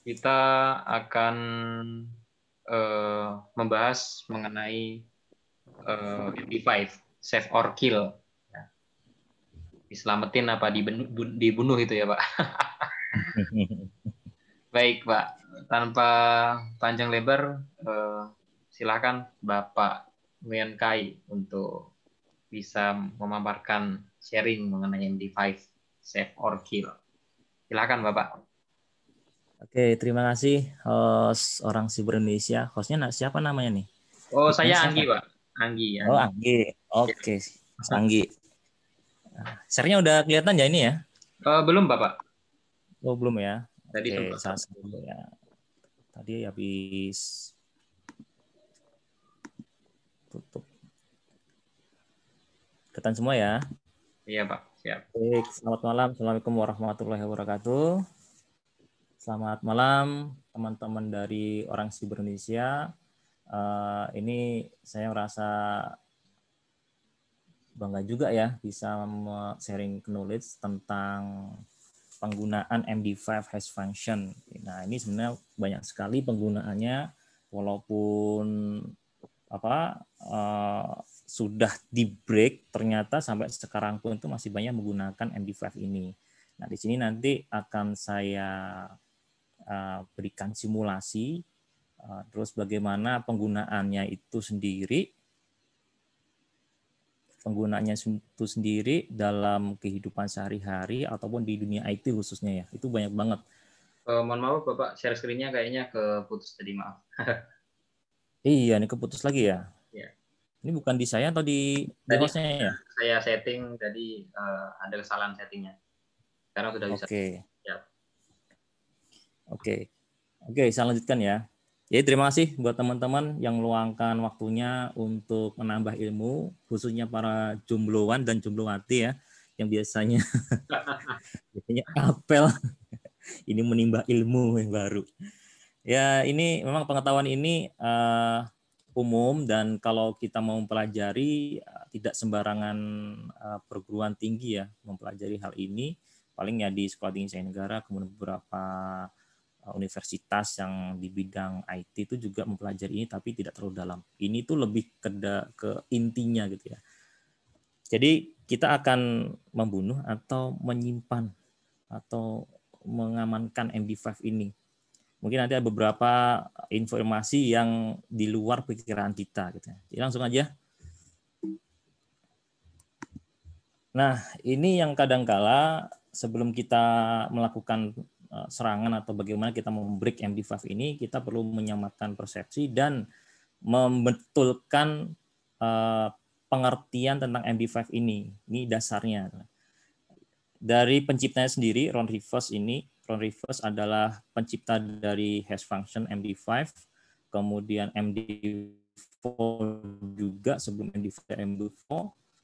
kita akan uh, membahas mengenai uh, eh, MP5, save or kill. Ya. Diselamatin apa dibunuh, dibunuh itu ya Pak? Baik Pak, tanpa panjang lebar, uh, silakan Bapak Nguyen Kai untuk bisa memaparkan sharing mengenai MD5, save or kill. Silakan Bapak. Oke, terima kasih host orang siber Indonesia. Hostnya siapa namanya nih? Oh, Bukan saya Anggi, Pak. Anggi. Anggi. Oh, Anggi. Oke, okay. Ya. Anggi. Sharenya udah kelihatan ya ini ya? Uh, belum, Bapak. Oh, belum ya. Tadi Oke, okay. dulu ya. Tadi habis tutup. Ketan semua ya? Iya, Pak. Siap. Baik, selamat malam. Assalamualaikum warahmatullahi wabarakatuh. Selamat malam teman-teman dari Orang Siber Indonesia. Uh, ini saya merasa bangga juga ya bisa sharing knowledge tentang penggunaan MD5 hash e function. Nah ini sebenarnya banyak sekali penggunaannya walaupun apa uh, sudah di break ternyata sampai sekarang pun itu masih banyak menggunakan MD5 ini. Nah di sini nanti akan saya Eh, berikan simulasi, eh, terus bagaimana penggunaannya itu sendiri, penggunaannya itu sendiri dalam kehidupan sehari-hari ataupun di dunia IT khususnya ya, itu banyak banget. Uh, mohon maaf Bapak, share screen kayaknya keputus tadi, maaf. iya, ini keputus lagi ya? Iya. Ini bukan di saya atau di, di ya? Saya setting, tadi uh, ada kesalahan settingnya. karena sudah bisa. Oke. Okay. Oke. Oke, saya lanjutkan ya. Jadi ya, terima kasih buat teman-teman yang meluangkan waktunya untuk menambah ilmu, khususnya para jombloan dan jomblowati ya, yang biasanya biasanya apel. ini menimba ilmu yang baru. Ya, ini memang pengetahuan ini uh, umum dan kalau kita mau mempelajari eh, tidak sembarangan uh, perguruan tinggi ya mempelajari hal ini Palingnya di sekolah tinggi saya negara kemudian beberapa Uh, universitas yang di bidang IT itu juga mempelajari ini tapi tidak terlalu dalam. Ini tuh lebih ke ke intinya gitu ya. Jadi kita akan membunuh atau menyimpan atau mengamankan MD5 ini. Mungkin nanti ada beberapa informasi yang di luar pikiran kita gitu ya. Jadi langsung aja. Nah, ini yang kadangkala sebelum kita melakukan Eh, serangan atau bagaimana kita membreak MD5 ini, kita perlu menyamakan persepsi dan membetulkan eh, pengertian tentang MD5 ini. Ini dasarnya. Dari penciptanya sendiri, Ron Rivers ini, Ron Rivers adalah pencipta dari hash function MD5, kemudian MD4 juga sebelum MD4, MD4,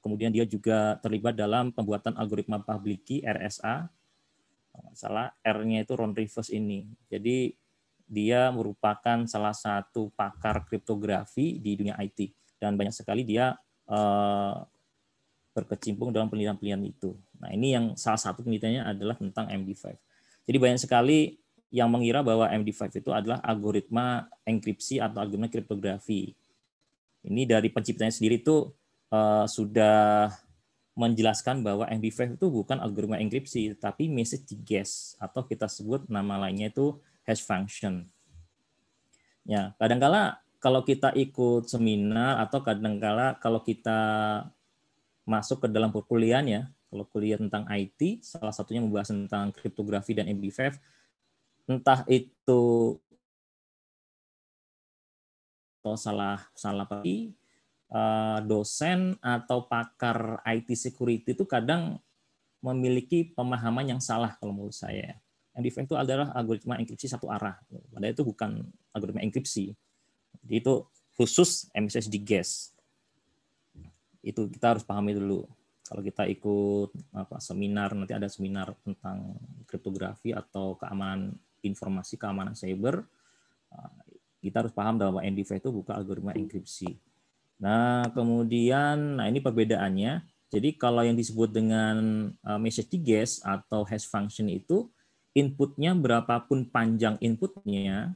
kemudian dia juga terlibat dalam pembuatan algoritma public key RSA salah R-nya itu Ron Rivers ini. Jadi dia merupakan salah satu pakar kriptografi di dunia IT dan banyak sekali dia eh, berkecimpung dalam penelitian-penelitian itu. Nah, ini yang salah satu penelitiannya adalah tentang MD5. Jadi banyak sekali yang mengira bahwa MD5 itu adalah algoritma enkripsi atau algoritma kriptografi. Ini dari penciptanya sendiri itu eh, sudah menjelaskan bahwa MD5 itu bukan algoritma enkripsi, tapi message guess atau kita sebut nama lainnya itu hash function. Ya, kadangkala kalau kita ikut seminar atau kadangkala kalau kita masuk ke dalam perkuliahan ya, kalau kuliah tentang IT, salah satunya membahas tentang kriptografi dan MD5, entah itu atau salah salah pagi Eh, dosen atau pakar IT security itu kadang memiliki pemahaman yang salah kalau menurut saya. MDFN itu adalah algoritma enkripsi satu arah. Padahal itu bukan algoritma enkripsi. Jadi itu khusus MSSD gas. E itu kita harus pahami dulu. Kalau kita ikut apa, seminar, nanti ada seminar tentang kriptografi atau keamanan informasi, keamanan cyber, eh, kita harus paham bahwa NDV itu bukan algoritma enkripsi Nah, kemudian nah ini perbedaannya. Jadi kalau yang disebut dengan eh, message digest atau hash function itu inputnya berapapun panjang inputnya,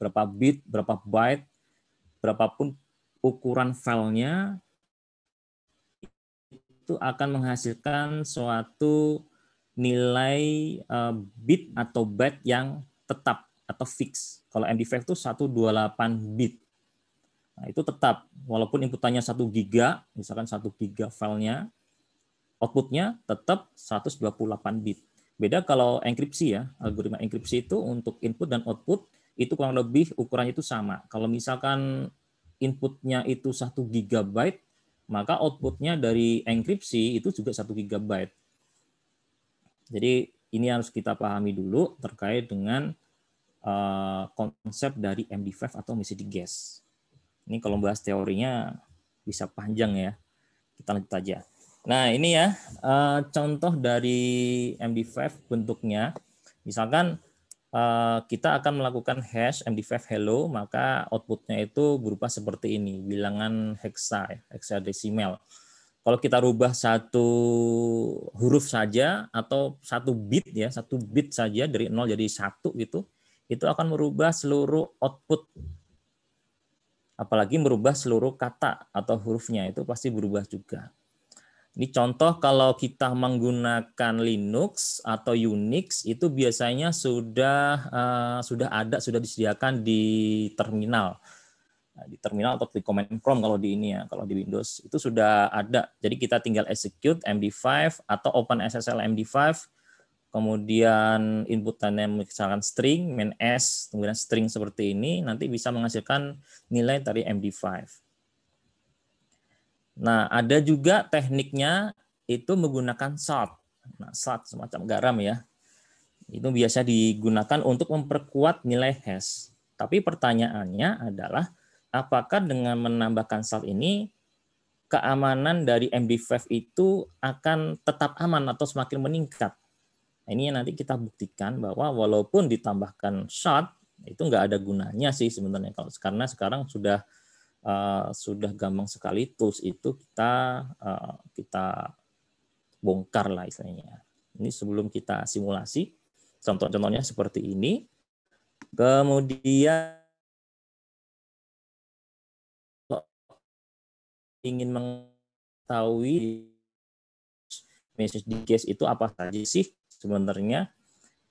berapa bit, berapa byte, berapapun ukuran filenya itu akan menghasilkan suatu nilai eh, bit atau byte yang tetap atau fix. Kalau MD5 itu 128 bit. Nah, itu tetap walaupun inputannya 1 giga, misalkan 1 giga filenya, outputnya tetap 128 bit. Beda kalau enkripsi ya, algoritma enkripsi itu untuk input dan output itu kurang lebih ukurannya itu sama. Kalau misalkan inputnya itu 1 gigabyte, maka outputnya dari enkripsi itu juga 1 gigabyte. Jadi ini harus kita pahami dulu terkait dengan eh, konsep dari MD5 atau MCD gas. Ini kalau bahas teorinya bisa panjang ya. Kita lanjut aja. Nah, ini ya eh, contoh dari MD5 bentuknya. Misalkan eh, kita akan melakukan hash MD5 hello, maka outputnya itu berupa seperti ini, bilangan heksa, heksadesimal. Kalau kita rubah satu huruf saja atau satu bit ya, satu bit saja dari nol jadi satu gitu, itu akan merubah seluruh output apalagi merubah seluruh kata atau hurufnya itu pasti berubah juga. Ini contoh kalau kita menggunakan Linux atau Unix itu biasanya sudah uh, sudah ada sudah disediakan di terminal. Nah, di terminal atau di command prompt kalau di ini ya, kalau di Windows itu sudah ada. Jadi kita tinggal execute MD5 atau open SSL MD5 kemudian inputannya misalkan string, main s, kemudian string seperti ini, nanti bisa menghasilkan nilai dari MD5. Nah, ada juga tekniknya itu menggunakan salt. Nah, salt semacam garam ya. Itu biasa digunakan untuk memperkuat nilai hash. Tapi pertanyaannya adalah apakah dengan menambahkan salt ini keamanan dari MD5 itu akan tetap aman atau semakin meningkat? Nah, ini nanti kita buktikan bahwa walaupun ditambahkan shot itu nggak ada gunanya sih sebenarnya kalau karena sekarang sudah uh, sudah gampang sekali tools itu kita uh, kita bongkar lah istilahnya. Ini sebelum kita simulasi contoh-contohnya seperti ini. Kemudian ingin mengetahui message di case itu apa saja sih sebenarnya.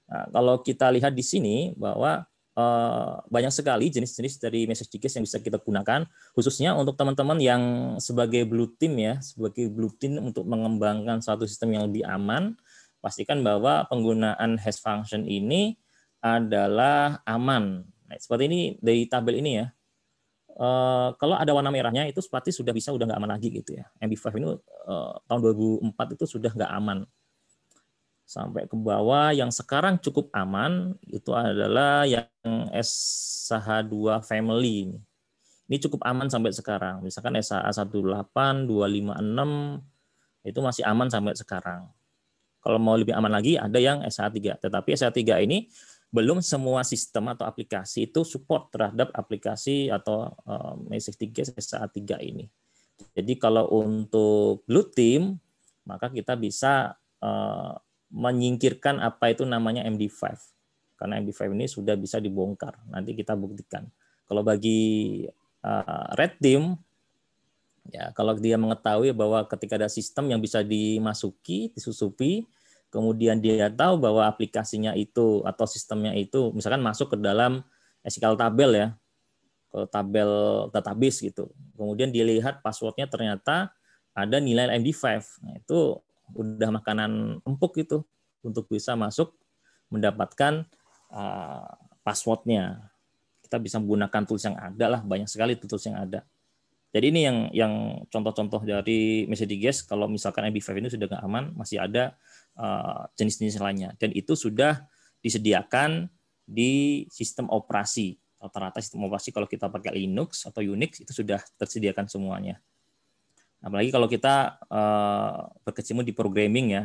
Nah, kalau kita lihat di sini bahwa uh, banyak sekali jenis-jenis dari message case yang bisa kita gunakan, khususnya untuk teman-teman yang sebagai blue team ya, sebagai blue team untuk mengembangkan suatu sistem yang lebih aman, pastikan bahwa penggunaan hash function ini adalah aman. Nah, seperti ini dari tabel ini ya, Uh, kalau ada warna merahnya itu seperti sudah bisa udah nggak aman lagi gitu ya. MB5 ini uh, tahun 2004 itu sudah nggak aman sampai ke bawah yang sekarang cukup aman itu adalah yang SH2 family. Ini cukup aman sampai sekarang. Misalkan SH 18256 itu masih aman sampai sekarang. Kalau mau lebih aman lagi ada yang SH3. Tetapi SH3 ini belum semua sistem atau aplikasi itu support terhadap aplikasi atau eh, message 3 sh 3 ini. Jadi kalau untuk blue team maka kita bisa eh, menyingkirkan apa itu namanya MD5. Karena MD5 ini sudah bisa dibongkar. Nanti kita buktikan. Kalau bagi uh, red team ya kalau dia mengetahui bahwa ketika ada sistem yang bisa dimasuki, disusupi, kemudian dia tahu bahwa aplikasinya itu atau sistemnya itu misalkan masuk ke dalam SQL tabel ya, ke tabel database gitu. Kemudian dilihat passwordnya ternyata ada nilai MD5. Nah, itu udah makanan empuk gitu untuk bisa masuk mendapatkan uh, passwordnya. Kita bisa menggunakan tools yang ada lah, banyak sekali tools yang ada. Jadi ini yang yang contoh-contoh dari message guest kalau misalkan mb 5 ini sudah nggak aman, masih ada jenis eh, jenis-jenis lainnya. Dan itu sudah disediakan di sistem operasi. Rata-rata sistem operasi kalau kita pakai Linux atau Unix itu sudah tersediakan semuanya. Apalagi kalau kita uh, berkecimpung di programming ya,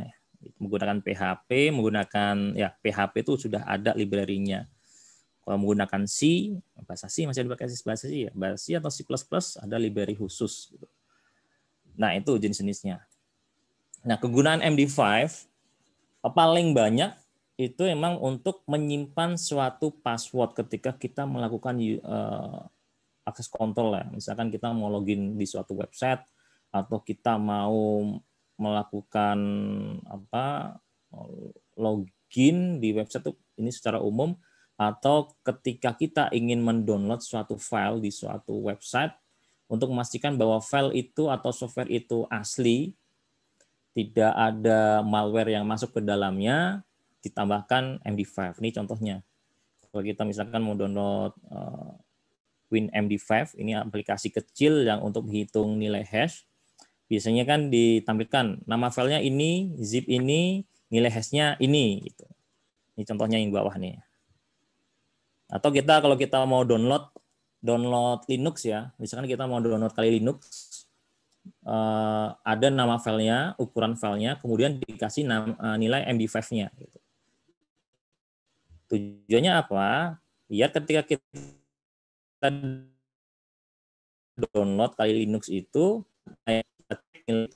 menggunakan PHP, menggunakan ya PHP itu sudah ada library-nya. Kalau menggunakan C, bahasa C masih ada dipakai bahasa C ya, bahasa C atau C++ ada library khusus. Gitu. Nah itu jenis-jenisnya. Nah kegunaan MD5 eh, paling banyak itu emang untuk menyimpan suatu password ketika kita melakukan uh, akses kontrol ya. Misalkan kita mau login di suatu website, atau kita mau melakukan apa login di website ini secara umum atau ketika kita ingin mendownload suatu file di suatu website untuk memastikan bahwa file itu atau software itu asli, tidak ada malware yang masuk ke dalamnya, ditambahkan MD5. Ini contohnya. Kalau kita misalkan mau download eh, win md 5 ini aplikasi kecil yang untuk menghitung nilai hash, biasanya kan ditampilkan nama filenya ini, zip ini, nilai hashnya ini. Gitu. Ini contohnya yang bawah nih. Atau kita kalau kita mau download download Linux ya, misalkan kita mau download kali Linux, eh, ada nama filenya, ukuran filenya, kemudian dikasih eh, nilai MD5-nya. Gitu. Tujuannya apa? Biar ya, ketika kita download kali Linux itu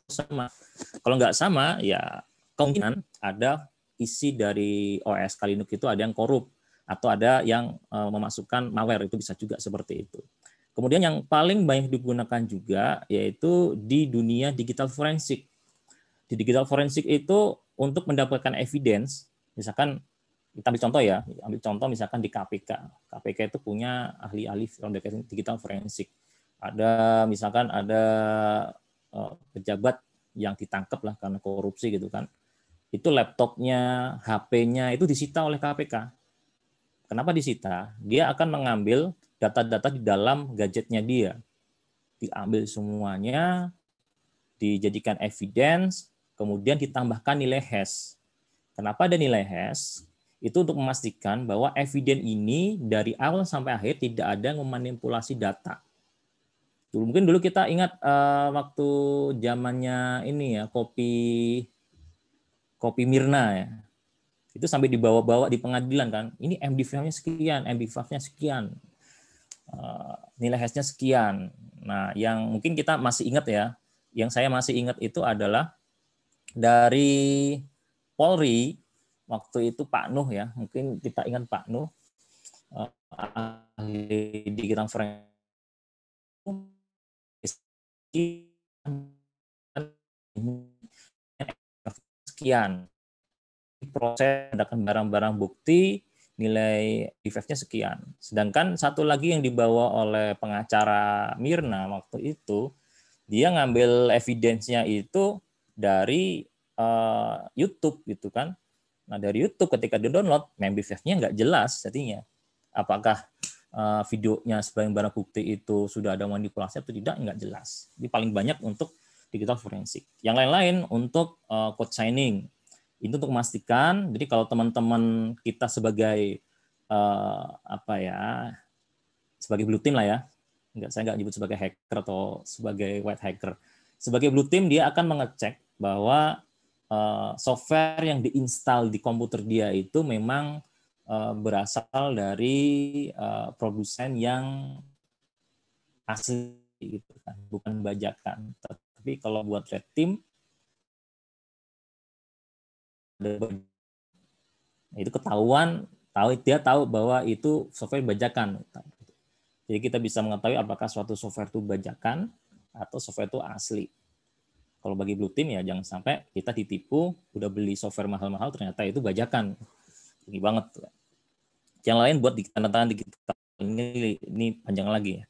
sama. Kalau nggak sama, ya kemungkinan ada isi dari OS Kalinuk itu ada yang korup atau ada yang e, memasukkan malware itu bisa juga seperti itu. Kemudian yang paling banyak digunakan juga yaitu di dunia digital forensik. Di digital forensik itu untuk mendapatkan evidence, misalkan kita ambil contoh ya, ambil contoh misalkan di KPK. KPK itu punya ahli-ahli digital forensik. Ada misalkan ada Eh, pejabat yang ditangkap lah karena korupsi gitu kan itu laptopnya HP-nya itu disita oleh KPK kenapa disita dia akan mengambil data-data di dalam gadgetnya dia diambil semuanya dijadikan evidence kemudian ditambahkan nilai hash kenapa ada nilai hash itu untuk memastikan bahwa eviden ini dari awal sampai akhir tidak ada memanipulasi data Dulu mungkin dulu kita ingat uh, waktu zamannya ini ya kopi kopi Mirna ya. Itu sampai dibawa-bawa di pengadilan kan. Ini md nya sekian, md nya sekian. Uh, nilai hasnya sekian. Nah, yang mungkin kita masih ingat ya, yang saya masih ingat itu adalah dari Polri waktu itu Pak Nuh ya, mungkin kita ingat Pak Nuh eh, ahli di forensik Frank sekian proses ledakan barang-barang bukti nilai IFF-nya sekian. Sedangkan satu lagi yang dibawa oleh pengacara Mirna waktu itu, dia ngambil evidensnya itu dari uh, YouTube gitu kan. Nah dari YouTube ketika di download, member nya nggak jelas jadinya. Apakah uh, videonya sebagai barang bukti itu sudah ada manipulasi atau tidak nggak jelas. Ini paling banyak untuk digital forensik. Yang lain-lain untuk uh, code signing itu untuk memastikan. Jadi kalau teman-teman kita sebagai uh, apa ya sebagai blue team lah ya, nggak saya nggak nyebut sebagai hacker atau sebagai white hacker. Sebagai blue team dia akan mengecek bahwa software yang diinstal di komputer dia itu memang Eh, berasal dari uh, produsen yang asli gitu kan, bukan bajakan. Tapi kalau buat red team itu ketahuan tahu dia tahu bahwa itu software bajakan. Jadi kita bisa mengetahui apakah suatu software itu bajakan atau software itu asli. Kalau bagi blue team ya jangan sampai kita ditipu, udah beli software mahal-mahal ternyata itu bajakan. tinggi banget yang lain buat tanda di tangan di kita gitu. ini, ini panjang lagi ya.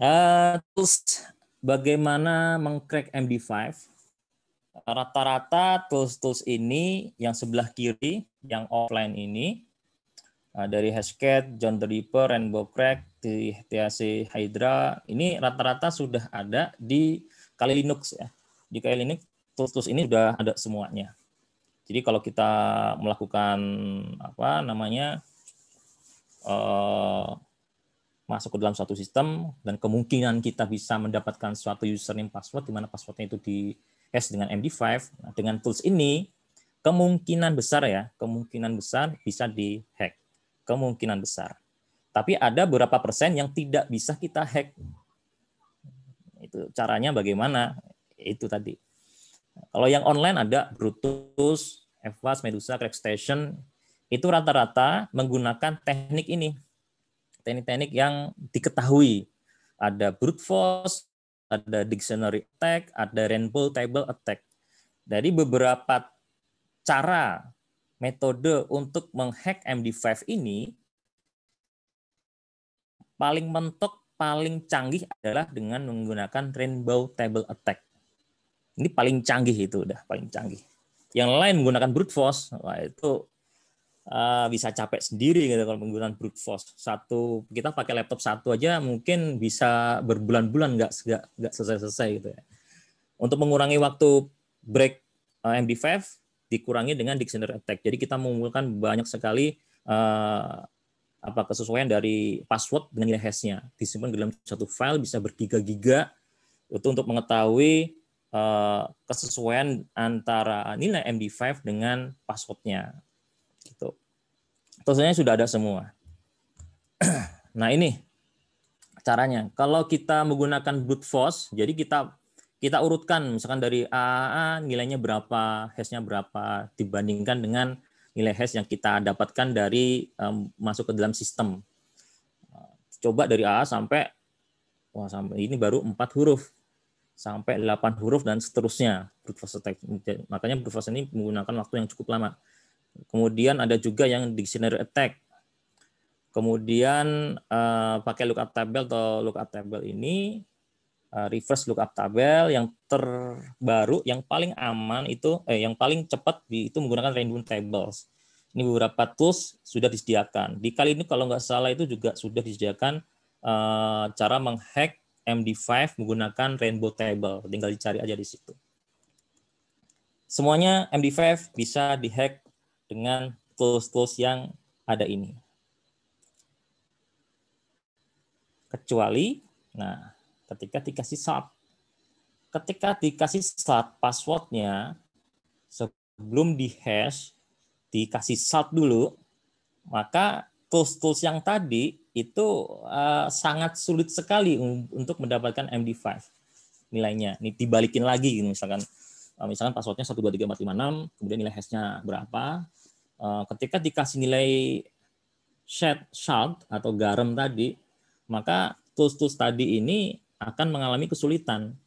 Uh, eh, terus bagaimana mengcrack MD5? Rata-rata tools-tools ini yang sebelah kiri, yang offline ini, uh, dari Hashcat, John the Ripper, Rainbow Crack, THC Hydra, ini rata-rata sudah ada di Kali Linux ya. Di Kali Linux tools-tools ini sudah ada semuanya. Jadi kalau kita melakukan apa namanya uh, masuk ke dalam suatu sistem dan kemungkinan kita bisa mendapatkan suatu username password di mana passwordnya itu di hash dengan MD5. Nah, dengan tools ini kemungkinan besar ya, kemungkinan besar bisa di-hack Kemungkinan besar. Tapi ada beberapa persen yang tidak bisa kita hack. Itu caranya bagaimana? Itu tadi. Kalau yang online ada Brutus, Evas, Medusa, Crackstation, itu rata-rata menggunakan teknik ini. Teknik-teknik yang diketahui. Ada brute force, ada dictionary attack, ada rainbow table attack. Jadi beberapa cara metode untuk menghack MD5 ini paling mentok paling canggih adalah dengan menggunakan rainbow table attack. Ini paling canggih itu udah paling canggih yang lain menggunakan brute force, wah itu eh, bisa capek sendiri gitu kalau menggunakan brute force. Satu kita pakai laptop satu aja mungkin bisa berbulan-bulan nggak nggak selesai-selesai gitu ya. Untuk mengurangi waktu break uh, eh, MD5 dikurangi dengan dictionary attack. Jadi kita mengumpulkan banyak sekali uh, apa kesesuaian dari password dengan nilai hashnya disimpan dalam satu file bisa bergiga-giga itu untuk mengetahui Eh, kesesuaian antara nilai MD5 dengan passwordnya gitu. tentunya sudah ada semua. nah ini caranya. Kalau kita menggunakan brute force, jadi kita kita urutkan misalkan dari A AAA nilainya berapa, hashnya berapa dibandingkan dengan nilai hash yang kita dapatkan dari um, masuk ke dalam sistem. Coba dari A sampai wah sampai ini baru empat huruf sampai 8 huruf dan seterusnya brute force attack. Makanya brute force ini menggunakan waktu yang cukup lama. Kemudian ada juga yang dictionary attack. Kemudian uh, pakai lookup table atau lookup table ini uh, reverse lookup table yang terbaru yang paling aman itu eh yang paling cepat itu menggunakan random tables. Ini beberapa tools sudah disediakan. Di kali ini kalau nggak salah itu juga sudah disediakan eh, cara menghack MD5 menggunakan rainbow table. Tinggal dicari aja di situ. Semuanya MD5 bisa dihack dengan tools-tools yang ada ini. Kecuali, nah, ketika dikasih sub. Ketika dikasih sub passwordnya, sebelum di-hash, dikasih sub dulu, maka tools-tools yang tadi itu uh, sangat sulit sekali untuk mendapatkan MD5 nilainya. Ini dibalikin lagi gitu, misalkan uh, misalkan passwordnya 123456, kemudian nilai hashnya berapa. Uh, ketika dikasih nilai shed shard atau garam tadi, maka tools-tools tadi ini akan mengalami kesulitan,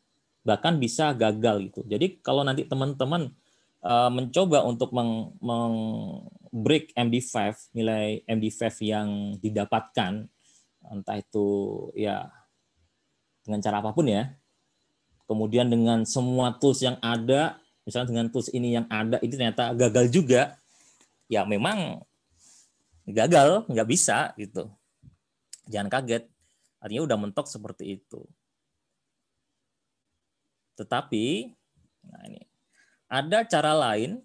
bahkan bisa gagal gitu. Jadi kalau nanti teman-teman uh, mencoba untuk meng, meng break MD5, nilai MD5 yang didapatkan, entah itu ya dengan cara apapun ya, kemudian dengan semua tools yang ada, misalnya dengan tools ini yang ada, itu ternyata gagal juga, ya memang gagal, nggak bisa gitu. Jangan kaget, artinya udah mentok seperti itu. Tetapi, nah ini, ada cara lain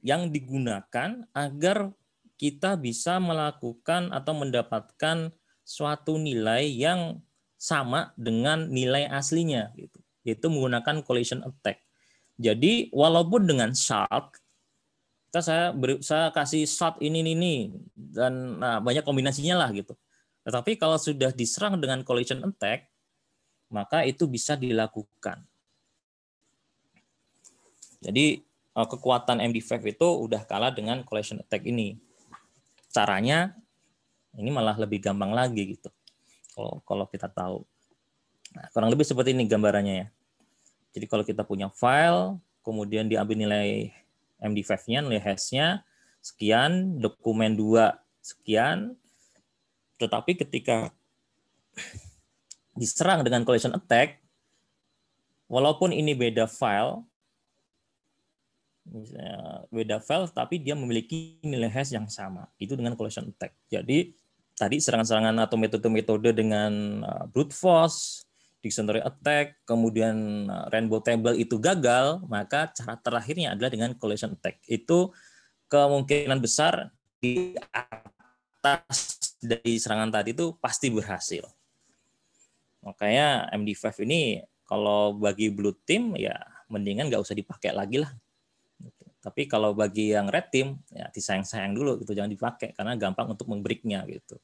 yang digunakan agar kita bisa melakukan atau mendapatkan suatu nilai yang sama dengan nilai aslinya gitu yaitu menggunakan collision attack. Jadi walaupun dengan shark kita saya beri, saya kasih shark ini ini, ini dan nah, banyak kombinasinya lah gitu. Tetapi kalau sudah diserang dengan collision attack maka itu bisa dilakukan. Jadi Eh, kekuatan MD5 itu udah kalah dengan collision attack ini. Caranya ini malah lebih gampang lagi gitu. Kalau kalau kita tahu. Nah, kurang lebih seperti ini gambarannya ya. Jadi kalau kita punya file, kemudian diambil nilai MD5-nya, nilai hash-nya, sekian, dokumen 2 sekian. Tetapi ketika diserang dengan collision attack, walaupun ini beda file, misalnya beda file tapi dia memiliki nilai hash yang sama itu dengan collision attack jadi tadi serangan-serangan atau metode-metode dengan uh, brute force dictionary attack kemudian uh, rainbow table itu gagal maka cara terakhirnya adalah dengan collision attack itu kemungkinan besar di atas dari serangan tadi itu pasti berhasil makanya MD5 ini kalau bagi blue team ya mendingan nggak usah dipakai lagi lah tapi kalau bagi yang red team, ya disayang-sayang dulu gitu, jangan dipakai karena gampang untuk membreaknya gitu.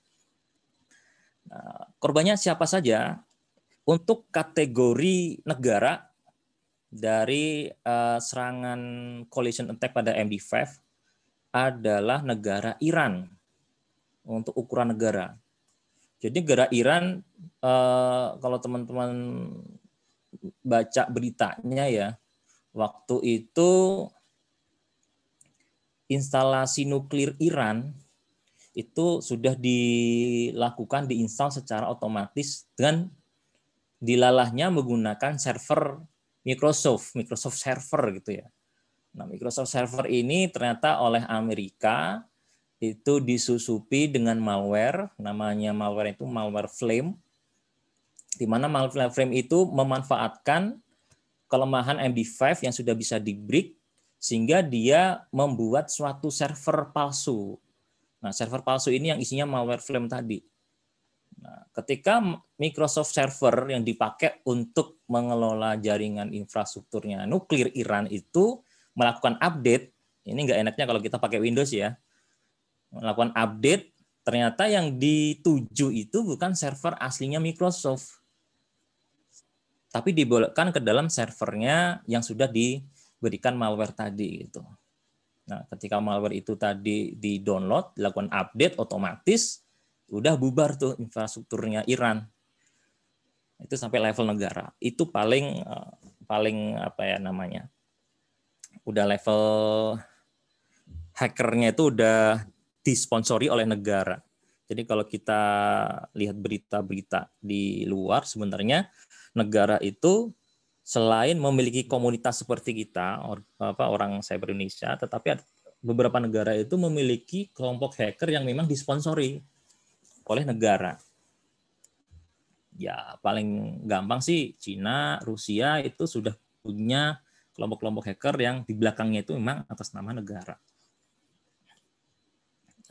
Nah, korbannya siapa saja? Untuk kategori negara dari uh, serangan collision attack pada MD5 adalah negara Iran untuk ukuran negara. Jadi negara Iran uh, kalau teman-teman baca beritanya ya waktu itu instalasi nuklir Iran itu sudah dilakukan diinstal secara otomatis dengan dilalahnya menggunakan server Microsoft, Microsoft Server gitu ya. Nah, Microsoft Server ini ternyata oleh Amerika itu disusupi dengan malware, namanya malware itu malware flame, di mana malware flame itu memanfaatkan kelemahan MD5 yang sudah bisa di-break sehingga dia membuat suatu server palsu. Nah, server palsu ini yang isinya malware flame tadi. Nah, ketika Microsoft server yang dipakai untuk mengelola jaringan infrastrukturnya nuklir Iran itu melakukan update, ini nggak enaknya kalau kita pakai Windows ya, melakukan update, ternyata yang dituju itu bukan server aslinya Microsoft, tapi dibolehkan ke dalam servernya yang sudah di berikan malware tadi gitu. Nah, ketika malware itu tadi di-download, dilakukan update otomatis, udah bubar tuh infrastrukturnya Iran. Itu sampai level negara. Itu paling eh, paling apa ya namanya? Udah level hackernya itu udah disponsori oleh negara. Jadi kalau kita lihat berita-berita di luar sebenarnya negara itu selain memiliki komunitas seperti kita or, apa, orang cyber Indonesia, tetapi ada beberapa negara itu memiliki kelompok hacker yang memang disponsori oleh negara. Ya paling gampang sih Cina, Rusia itu sudah punya kelompok-kelompok hacker yang di belakangnya itu memang atas nama negara.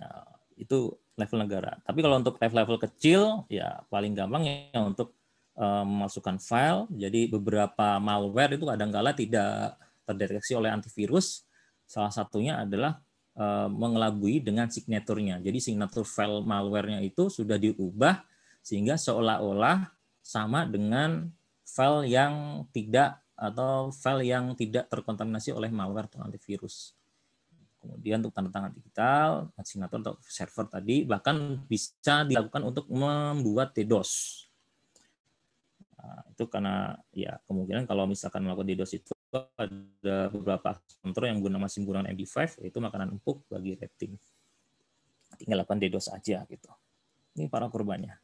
Nah, itu level negara. Tapi kalau untuk level-level kecil, ya paling gampang ya untuk Eh, memasukkan file. Jadi beberapa malware itu kadangkala tidak terdeteksi oleh antivirus. Salah satunya adalah eh, mengelabui dengan signaturnya. Jadi signatur file malware itu sudah diubah sehingga seolah-olah sama dengan file yang tidak atau file yang tidak terkontaminasi oleh malware atau antivirus. Kemudian untuk tanda tangan digital, signatur atau server tadi bahkan bisa dilakukan untuk membuat DDoS Nah, itu karena ya kemungkinan kalau misalkan melakukan dedos itu ada beberapa kontrol yang guna masih menggunakan MD5 itu makanan empuk bagi rating. Tinggal lakukan dedos aja gitu. Ini para korbannya.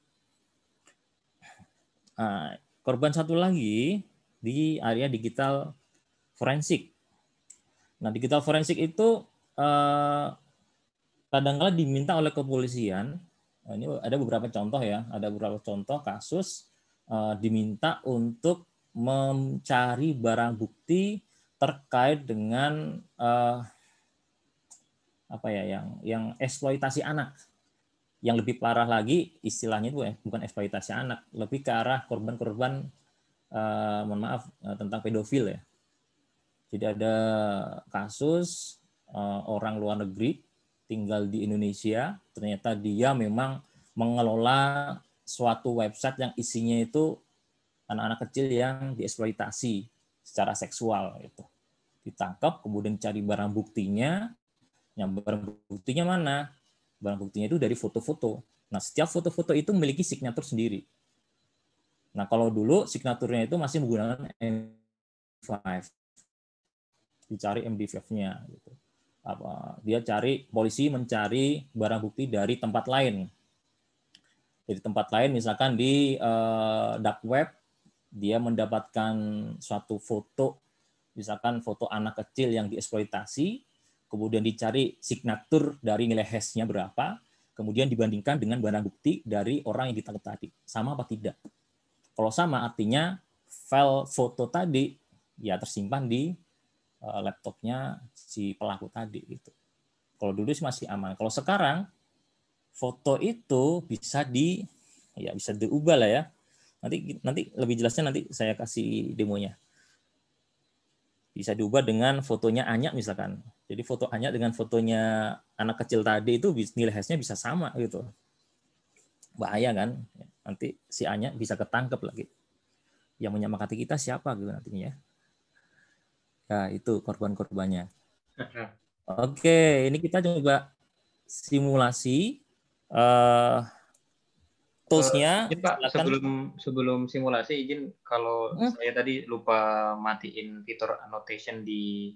Nah, korban satu lagi di area digital forensik. Nah, digital forensik itu kadang eh, kadang-kala diminta oleh kepolisian. Nah, ini ada beberapa contoh ya, ada beberapa contoh kasus Eh, diminta untuk mencari barang bukti terkait dengan eh, apa ya yang yang eksploitasi anak yang lebih parah lagi istilahnya itu bukan eksploitasi anak lebih ke arah korban-korban eh, mohon maaf tentang pedofil ya jadi ada kasus orang luar negeri tinggal di Indonesia ternyata dia memang mengelola suatu website yang isinya itu anak-anak kecil yang dieksploitasi secara seksual itu ditangkap kemudian cari barang buktinya yang barang buktinya mana barang buktinya itu dari foto-foto nah setiap foto-foto itu memiliki signatur sendiri nah kalau dulu signaturnya itu masih menggunakan MD5 dicari MD5-nya gitu apa dia cari polisi mencari barang bukti dari tempat lain di tempat lain misalkan di uh, dark web dia mendapatkan suatu foto misalkan foto anak kecil yang dieksploitasi, kemudian dicari signatur dari nilai hash-nya berapa, kemudian dibandingkan dengan barang bukti dari orang yang ditangkap tadi. Sama apa tidak? Kalau sama artinya file foto tadi ya tersimpan di eh, laptopnya si pelaku tadi gitu. Kalau dulu sih masih aman. Kalau sekarang foto itu bisa di ya bisa diubah lah ya. Nanti nanti lebih jelasnya nanti saya kasih demonya. Bisa diubah dengan fotonya Anya misalkan. Jadi foto Anya dengan fotonya anak kecil tadi itu nilai hasilnya bisa sama gitu. Bahaya kan? Nanti si Anya bisa ketangkep lagi. Yang menyamakati kita siapa gitu nantinya. Ya, ya itu korban-korbannya. Oke, ini kita coba simulasi uh, toolsnya. Uh, Pak, sebelum sebelum simulasi izin kalau hmm? saya tadi lupa matiin fitur annotation di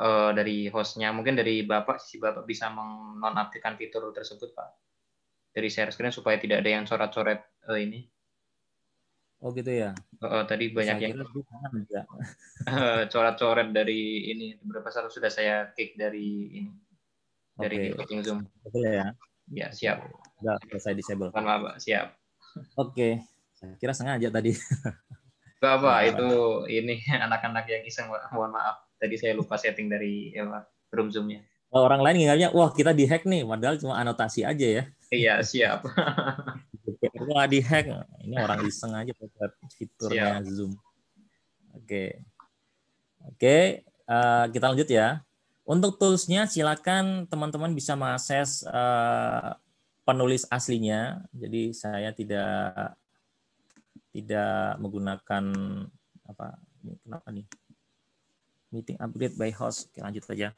uh, dari hostnya, mungkin dari bapak si bapak bisa menonaktifkan fitur tersebut pak dari share screen supaya tidak ada yang coret-coret uh, ini. Oh gitu ya. Uh, uh, tadi banyak saya yang coret-coret dari ini Beberapa satu sudah saya kick dari ini dari okay. zoom. Betul ya. Ya, siap. sudah selesai disable. Bukan apa, siap. Oke. Saya kira sengaja tadi. Enggak apa, itu ini anak-anak yang iseng, Mohon maaf. Tadi saya lupa setting dari ya, room Zoom-nya. Kalau orang lain ngingatnya, wah kita di hack nih, padahal cuma anotasi aja ya. Iya, siap. wah hack ini orang iseng aja buat fiturnya siap. Zoom. Oke. Oke, uh, kita lanjut ya. Untuk toolsnya silakan teman-teman bisa mengakses eh, penulis aslinya. Jadi saya tidak tidak menggunakan apa ini kenapa nih meeting upgrade by host. Oke, lanjut saja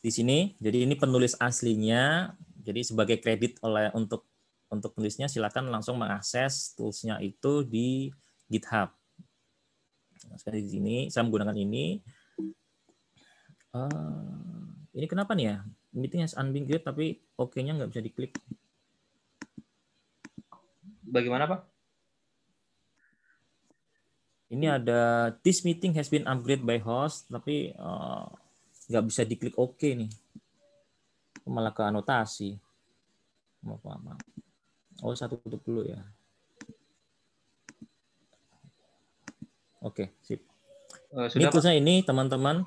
Di sini jadi ini penulis aslinya. Jadi sebagai kredit oleh untuk untuk penulisnya silakan langsung mengakses toolsnya itu di GitHub. Nah, sekarang di sini saya menggunakan ini Uh, ini kenapa nih ya? Meeting has unbeen tapi oke-nya nggak bisa diklik. Bagaimana Pak? Ini ada this meeting has been upgraded by host tapi uh, nggak bisa diklik oke nih. Malah ke anotasi. Oh, satu tutup dulu ya. Oke, okay, sip. Uh, sudah, ini khususnya ini teman-teman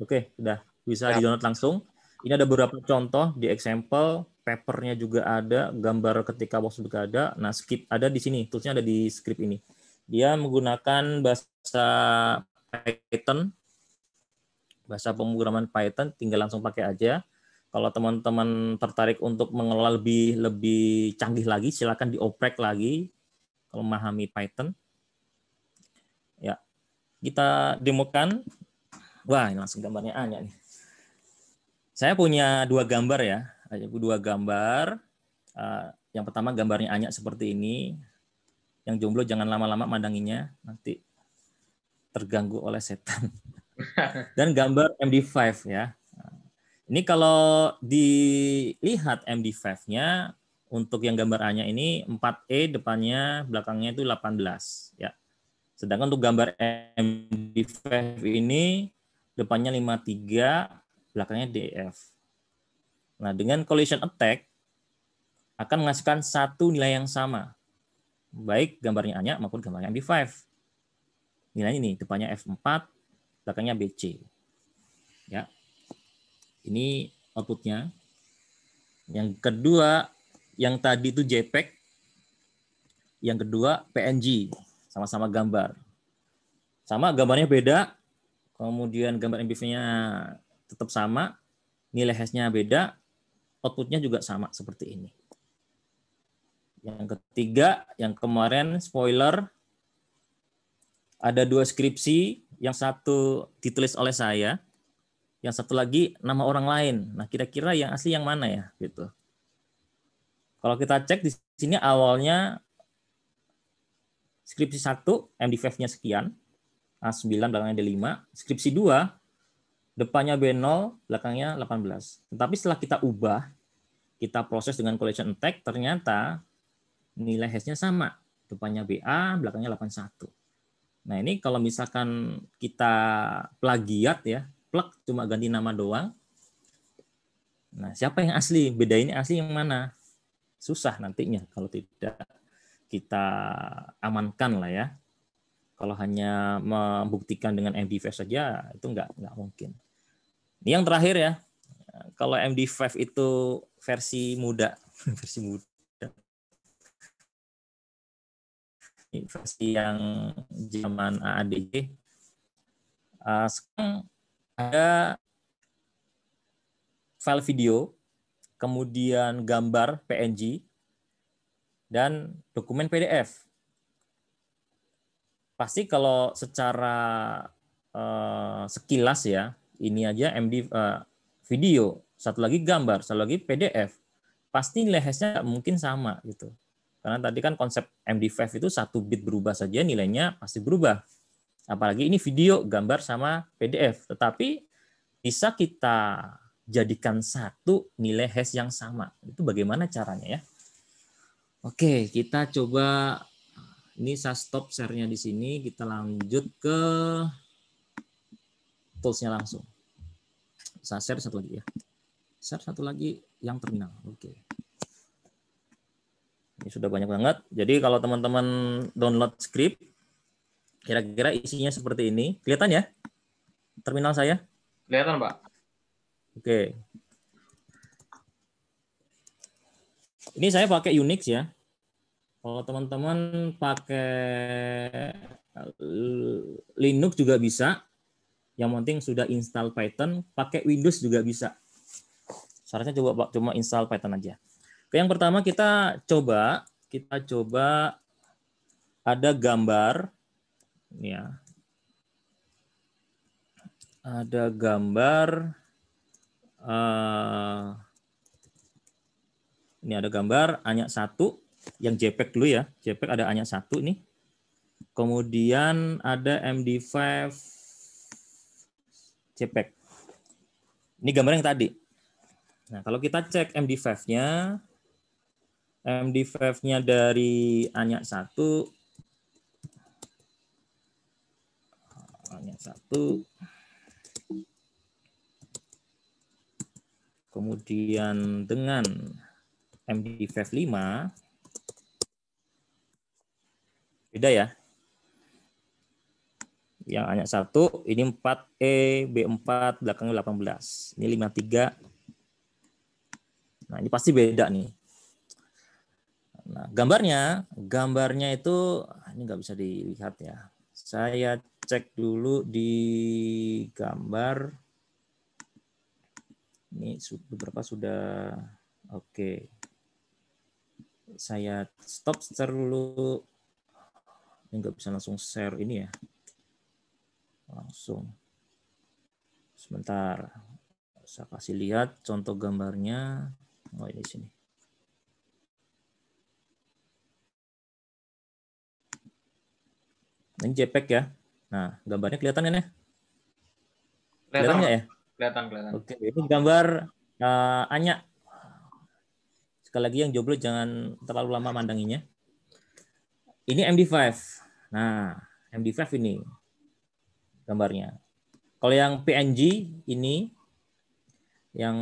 Oke, sudah bisa ya. di download langsung. Ini ada beberapa contoh di example, papernya juga ada, gambar ketika waktu ada. Nah, skip ada di sini, tulisnya ada di script ini. Dia menggunakan bahasa Python, bahasa pemrograman Python, tinggal langsung pakai aja. Kalau teman-teman tertarik untuk mengelola lebih lebih canggih lagi, silakan dioprek lagi kalau memahami Python. Ya, kita demokan Wah, ini langsung gambarnya Anya nih. Saya punya dua gambar ya, dua gambar. Ah, yang pertama gambarnya Anya seperti ini. Yang jomblo jangan lama-lama mandanginya, nanti terganggu oleh setan. Dan gambar MD5 ya. Ini kalau dilihat MD5-nya untuk yang gambar a ini 4E depannya belakangnya itu 18 ya. Sedangkan untuk gambar MD5 ini depannya 53, belakangnya DF. Nah, dengan collision attack akan menghasilkan satu nilai yang sama. Baik gambarnya hanya maupun gambarnya MD5. Nilainya ini, depannya F4, belakangnya BC. Ya. Ini outputnya. Yang kedua, yang tadi itu JPEG. Yang kedua, PNG. Sama-sama gambar. Sama gambarnya beda, kemudian gambar MPV-nya tetap sama, nilai hash-nya beda, outputnya juga sama seperti ini. Yang ketiga, yang kemarin spoiler, ada dua skripsi, yang satu ditulis oleh saya, yang satu lagi nama orang lain. Nah, kira-kira yang asli yang mana ya gitu. Kalau kita cek di sini awalnya skripsi satu md nya sekian, A9 belakangnya D5, skripsi 2 depannya B0, belakangnya 18. Tetapi setelah kita ubah, kita proses dengan collection attack, ternyata nilai hash-nya sama. Depannya BA, belakangnya 81. Nah ini kalau misalkan kita plagiat ya, plug cuma ganti nama doang, Nah, siapa yang asli? Beda ini asli yang mana? Susah nantinya kalau tidak kita amankan lah ya. Kalau hanya membuktikan dengan MD5 saja itu nggak nggak mungkin. Ini yang terakhir ya. Kalau MD5 itu versi muda, versi muda. Ini versi yang zaman AADG. Ah, sekarang ada file video, kemudian gambar PNG dan dokumen PDF pasti kalau secara uh, sekilas ya ini aja MD uh, eh, video satu lagi gambar satu lagi PDF pasti nilai hashnya mungkin sama gitu karena tadi kan konsep MD5 itu satu bit berubah saja nilainya pasti berubah apalagi ini video gambar sama PDF tetapi bisa kita jadikan satu nilai hash yang sama itu bagaimana caranya ya Oke, kita coba ini saya stop share-nya di sini. Kita lanjut ke tools-nya langsung. Saya share satu lagi ya. Share satu lagi yang terminal. Oke. Okay. Ini sudah banyak banget. Jadi kalau teman-teman download script, kira-kira isinya seperti ini. Kelihatan ya? Terminal saya? Kelihatan, Pak. Oke. Okay. Ini saya pakai Unix ya. Kalau oh, teman-teman pakai eh, Linux juga bisa. Yang penting sudah install Python, pakai Windows juga bisa. Syaratnya coba Pak cuma install Python aja. Oke, yang pertama kita coba kita coba ada gambar ya. Ada gambar uh, ini ada gambar hanya satu yang JPEG dulu ya. JPEG ada hanya satu nih. Kemudian ada MD5 JPEG. Ini gambar yang tadi. Nah, kalau kita cek MD5-nya, MD5-nya dari hanya satu, hanya satu, kemudian dengan MD5 5, Beda ya. Yang hanya satu, ini 4E, B4, belakangnya 18. Ini 53. Nah, ini pasti beda nih. Nah, gambarnya, gambarnya itu ah, ini nggak bisa dilihat ya. Saya cek dulu di gambar. Ini beberapa sudah oke. Okay. Saya stop secara dulu. Ini nggak bisa langsung share ini ya. Langsung. Sebentar. Saya kasih lihat contoh gambarnya. Oh ini sini. Ini JPEG ya. Nah, gambarnya kelihatan ya? Kelihatan nggak ya? Kelihatan, kelihatan. Oke, ini gambar uh, Anya. Sekali lagi yang jomblo jangan terlalu lama mandanginya. Ini MD5. Nah, MD5 ini gambarnya. Kalau yang PNG ini, yang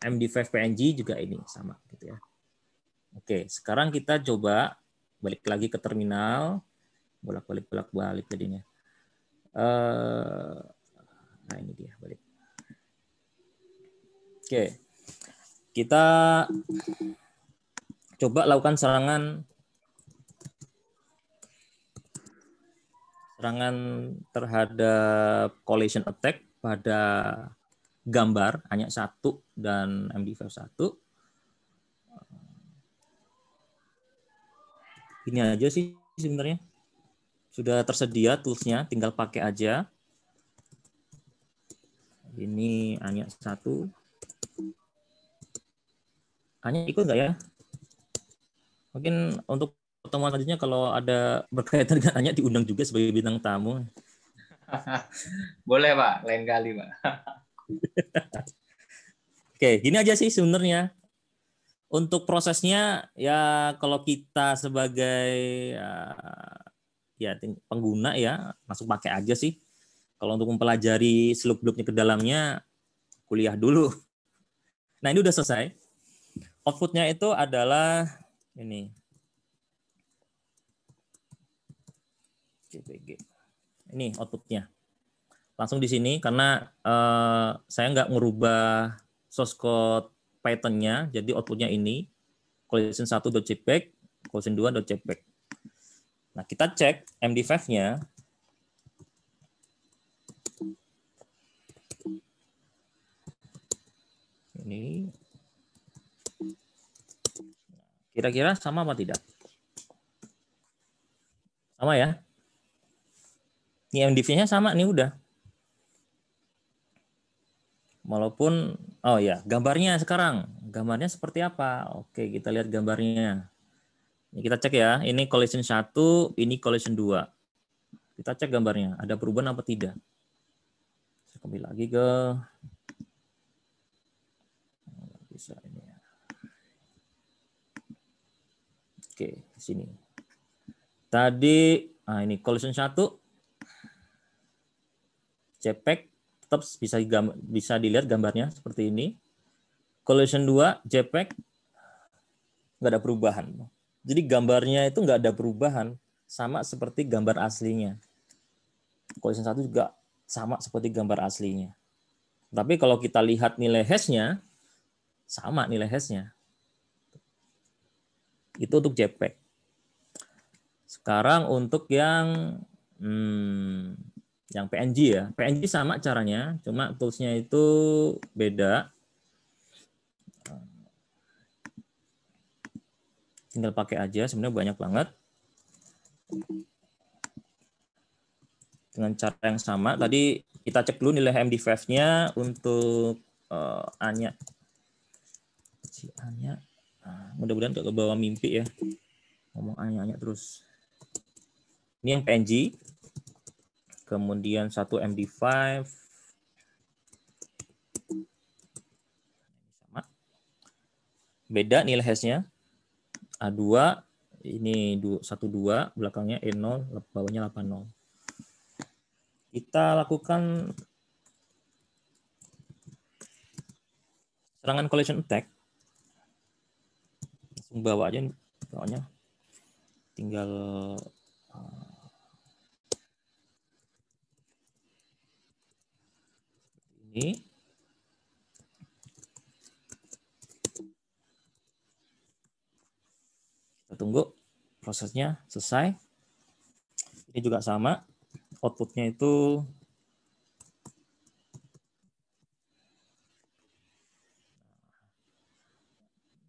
MD5 PNG juga ini sama gitu ya. Oke, sekarang kita coba balik lagi ke terminal, bolak-balik bolak-balik jadinya. Eh nah ini dia balik. Oke, kita coba lakukan serangan serangan terhadap collision attack pada gambar hanya satu dan MD5 satu. Ini aja sih sebenarnya. Sudah tersedia toolsnya, tinggal pakai aja. Ini hanya satu. Hanya ikut nggak ya? Mungkin untuk pertemuan selanjutnya kalau ada berkaitan dengan tanya diundang juga sebagai bintang tamu. Boleh Pak, lain kali Pak. Oke, gini aja sih sebenarnya. Untuk prosesnya ya kalau kita sebagai ya, ya pengguna ya masuk pakai aja sih. Kalau untuk mempelajari seluk-beluknya ke dalamnya kuliah dulu. Nah, ini udah selesai. Outputnya itu adalah ini CPG. Ini outputnya. Langsung di sini karena uh, saya nggak merubah source code Python-nya, jadi outputnya ini collision dua collision 2.jpg. Nah, kita cek MD5-nya. Ini kira-kira sama apa tidak? Sama ya? IMDb-nya sama nih udah. Walaupun oh ya, gambarnya sekarang. Gambarnya seperti apa? Oke, kita lihat gambarnya. Ini kita cek ya. Ini collision 1, ini collision 2. Kita cek gambarnya, ada perubahan apa tidak. Saya kembali lagi ke bisa ini ya. Oke, sini. Tadi ah ini collision 1 JPEG tetap bisa bisa dilihat gambarnya seperti ini. Collision 2 JPEG nggak ada perubahan. Jadi gambarnya itu nggak ada perubahan, sama seperti gambar aslinya. Collision 1 juga sama seperti gambar aslinya. Tapi kalau kita lihat nilai hash-nya sama nilai hash-nya. Itu untuk JPEG. Sekarang untuk yang hmm, yang PNG ya. PNG sama caranya, cuma toolsnya itu beda. Tinggal pakai aja, sebenarnya banyak banget. Dengan cara yang sama, tadi kita cek dulu nilai MD5-nya untuk uh, Anya. Si Anya, ah, mudah-mudahan gak kebawa mimpi ya. Ngomong Anya-Anya terus. Ini yang PNG, kemudian satu MD5 sama beda nilai hashnya A2 ini 12 belakangnya E0 bawahnya 80 kita lakukan serangan collision attack langsung bawa aja bawahnya tinggal ini. Kita tunggu prosesnya selesai. Ini juga sama, outputnya itu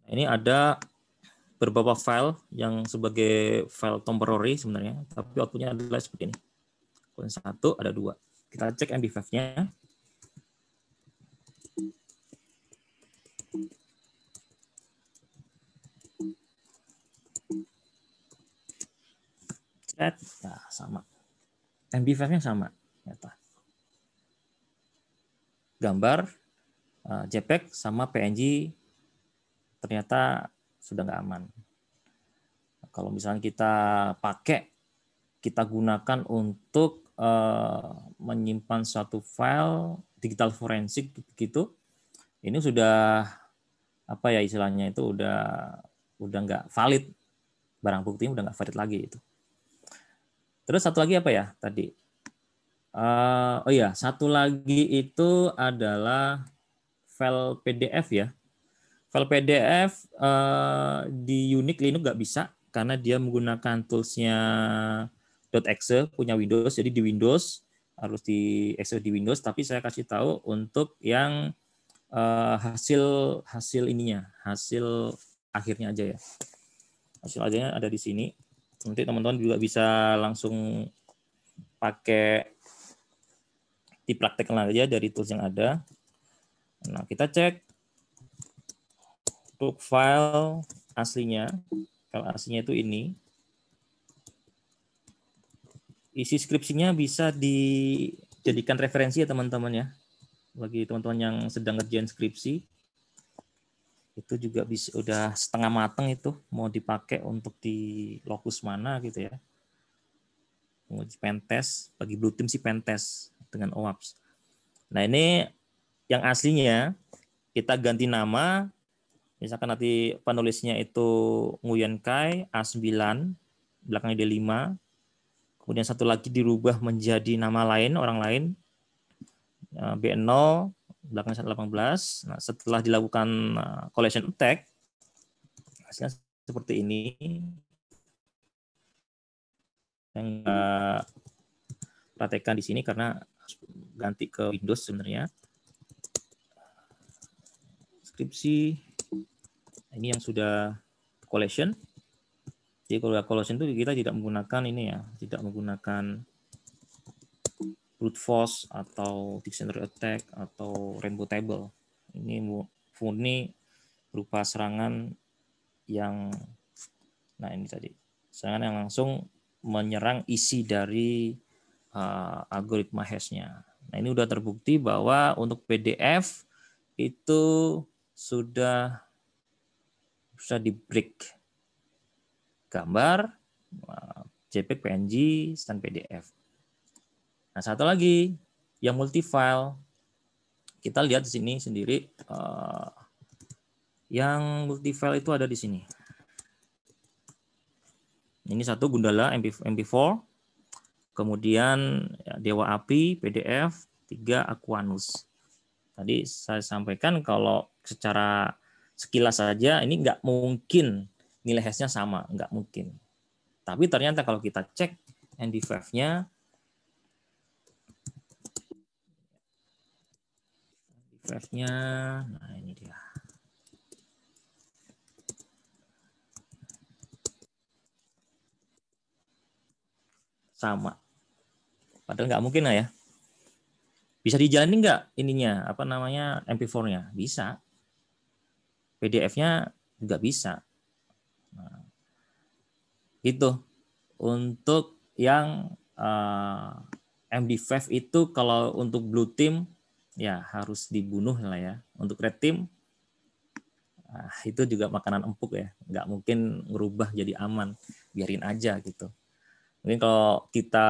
ini ada beberapa file yang sebagai file temporary sebenarnya, tapi outputnya adalah seperti ini. Kalau satu ada dua. Kita cek MD5-nya. Nah, sama. MB5-nya sama. Nyata. Gambar, eh, JPEG sama PNG ternyata sudah nggak aman. Kalau misalnya kita pakai, kita gunakan untuk eh, menyimpan suatu file digital forensik gitu, ini sudah apa ya istilahnya itu udah udah nggak valid barang bukti udah nggak valid lagi itu. Terus satu lagi apa ya tadi? Uh, oh iya, satu lagi itu adalah file PDF ya. File PDF uh, eh, di Unix Linux nggak bisa karena dia menggunakan toolsnya .exe punya Windows. Jadi di Windows harus di exe di Windows. Tapi saya kasih tahu untuk yang uh, hasil hasil ininya, hasil akhirnya aja ya. Hasil akhirnya ada di sini nanti teman-teman juga bisa langsung pakai dipraktekkan aja ya, dari tools yang ada. Nah, kita cek untuk file aslinya. Kalau aslinya itu ini. Isi skripsinya bisa dijadikan referensi ya teman-teman ya. Bagi teman-teman yang sedang ngerjain skripsi, itu juga bisa udah setengah mateng itu mau dipakai untuk di lokus mana gitu ya mau di pentes bagi blue team si pentes dengan OAPS nah ini yang aslinya kita ganti nama misalkan nanti penulisnya itu Nguyen Kai A9 belakangnya D5 kemudian satu lagi dirubah menjadi nama lain orang lain nah, B0 belakang 18. Nah, setelah dilakukan eh, collection attack, hasilnya seperti ini. Yang eh, praktekkan di sini karena ganti ke Windows sebenarnya. Skripsi ini yang sudah collection. Jadi kalau collision itu kita tidak menggunakan ini ya, tidak menggunakan brute force atau dictionary attack atau rainbow table. Ini murni berupa serangan yang nah ini tadi serangan yang langsung menyerang isi dari uh, algoritma hashnya. Nah ini sudah terbukti bahwa untuk PDF itu sudah sudah di break gambar uh, JPEG, PNG, dan PDF. Nah, satu lagi yang multifile. Kita lihat di sini sendiri uh, yang multifile itu ada di sini. Ini satu Gundala MP, 4 kemudian ya, Dewa Api PDF, tiga Aquanus. Tadi saya sampaikan kalau secara sekilas saja ini nggak mungkin nilai hash-nya sama, nggak mungkin. Tapi ternyata kalau kita cek ND5-nya PDF-nya, nah ini dia. Sama. Padahal nggak mungkin lah ya. Bisa dijalani nggak ininya, apa namanya, MP4-nya? Bisa. PDF-nya nggak bisa. Nah, itu untuk yang uh, eh, MD5 itu kalau untuk blue team ya harus dibunuh lah ya. Untuk red team ah, itu juga makanan empuk ya, nggak mungkin ngerubah jadi aman, biarin aja gitu. Mungkin kalau kita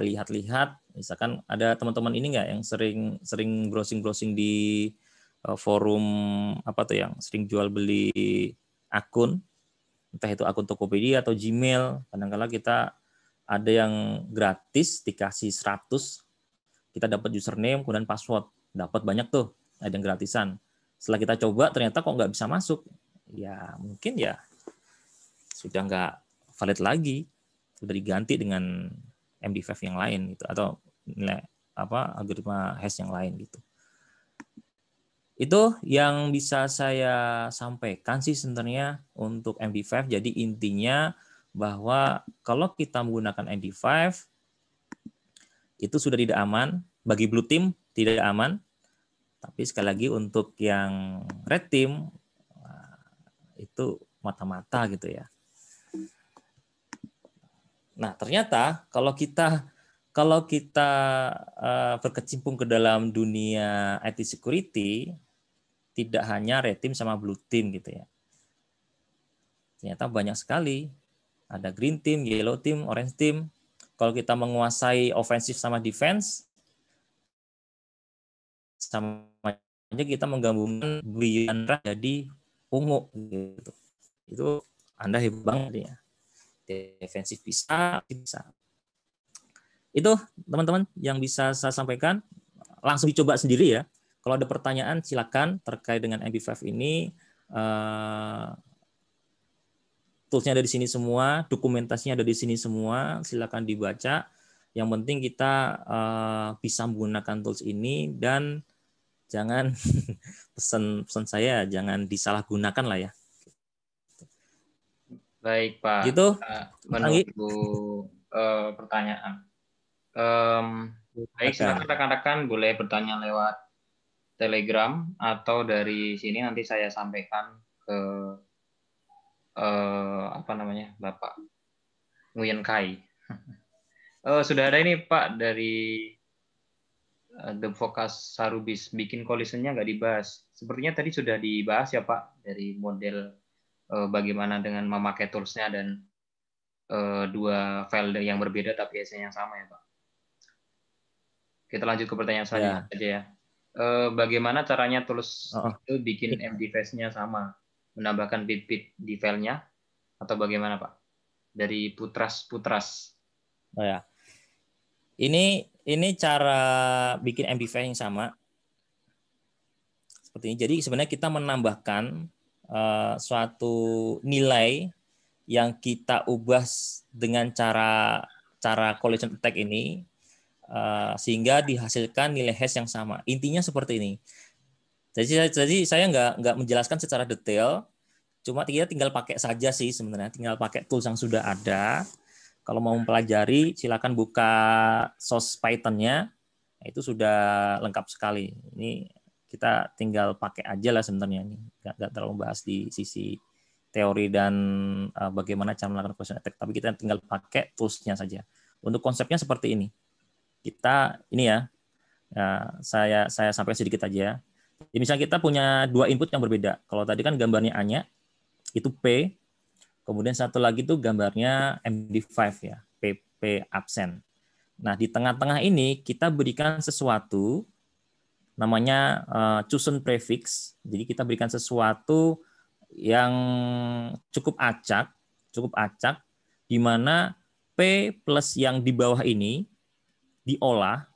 lihat-lihat, misalkan ada teman-teman ini nggak yang sering sering browsing-browsing di eh, forum apa tuh yang sering jual beli akun, entah itu akun Tokopedia atau Gmail, kadang-kala kita ada yang gratis dikasih 100 kita dapat username kemudian password dapat banyak tuh ada yang gratisan setelah kita coba ternyata kok nggak bisa masuk ya mungkin ya sudah nggak valid lagi sudah diganti dengan MD5 e yang lain gitu atau nilai apa algoritma hash yang lain gitu itu yang bisa saya sampaikan sih sebenarnya untuk MD5 e jadi intinya bahwa kalau kita menggunakan MD5 e itu sudah tidak aman bagi blue team tidak aman. Tapi sekali lagi untuk yang red team nah, itu mata-mata gitu ya. Nah, ternyata kalau kita kalau kita eh, berkecimpung ke dalam dunia IT security tidak hanya red team sama blue team gitu ya. Ternyata banyak sekali. Ada green team, yellow team, orange team. Kalau kita menguasai offensive sama defense, sama aja kita menggabungkan buyandra jadi ungu gitu itu anda hebat banget ya defensif bisa bisa itu teman-teman yang bisa saya sampaikan langsung dicoba sendiri ya kalau ada pertanyaan silakan terkait dengan MP5 ini eh, toolsnya ada di sini semua dokumentasinya ada di sini semua silakan dibaca yang penting kita eh, bisa menggunakan tools ini dan jangan pesan pesan saya jangan disalahgunakan lah ya. Baik Pak. Gitu. Eh, Menunggu uh, eh, pertanyaan. Um, baik silakan rekan-rekan boleh bertanya lewat Telegram atau dari sini nanti saya sampaikan ke uh, apa namanya Bapak Nguyen Kai. uh, sudah ada ini Pak dari Eh, the focus Sarubis bikin collisionnya nggak dibahas. Sepertinya tadi sudah dibahas ya Pak dari model uh, bagaimana dengan memakai toolsnya dan uh, dua file yang berbeda tapi hasilnya e yang sama ya Pak. Kita lanjut ke pertanyaan ya. selanjutnya yeah. aja ya. Uh, bagaimana caranya tools oh. itu bikin MDFS-nya sama, menambahkan bit-bit di filenya atau bagaimana Pak? Dari Putras Putras. Oh ya. Ini ini cara bikin MPV yang sama. Seperti ini. Jadi sebenarnya kita menambahkan uh, suatu nilai yang kita ubah dengan cara cara collision attack ini uh, sehingga dihasilkan nilai hash yang sama. Intinya seperti ini. Jadi, jadi saya nggak nggak menjelaskan secara detail, cuma kita tinggal pakai saja sih sebenarnya, tinggal pakai tools yang sudah ada kalau mau mempelajari, silakan buka source Python-nya. Itu sudah lengkap sekali. Ini kita tinggal pakai aja lah sebenarnya ini. Nggak, nggak terlalu bahas di sisi teori dan uh, bagaimana cara melakukan question attack. Tapi kita tinggal pakai toolsnya saja. Untuk konsepnya seperti ini. Kita ini ya, ya saya saya sampai sedikit aja. Jadi misalnya kita punya dua input yang berbeda. Kalau tadi kan gambarnya a itu P, Kemudian satu lagi itu gambarnya MD5 ya, PP absen. Nah, di tengah-tengah ini kita berikan sesuatu namanya uh, chosen prefix. Jadi kita berikan sesuatu yang cukup acak, cukup acak di mana P plus yang di bawah ini diolah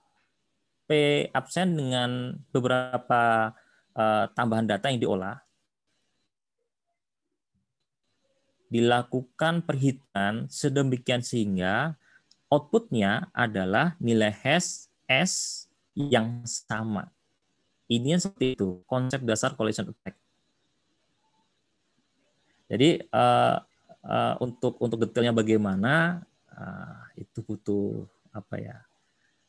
P absen dengan beberapa uh, tambahan data yang diolah dilakukan perhitungan sedemikian sehingga outputnya adalah nilai hash S yang sama. Ini yang seperti itu, konsep dasar collision effect. Jadi uh, uh, untuk untuk detailnya bagaimana uh, itu butuh apa ya?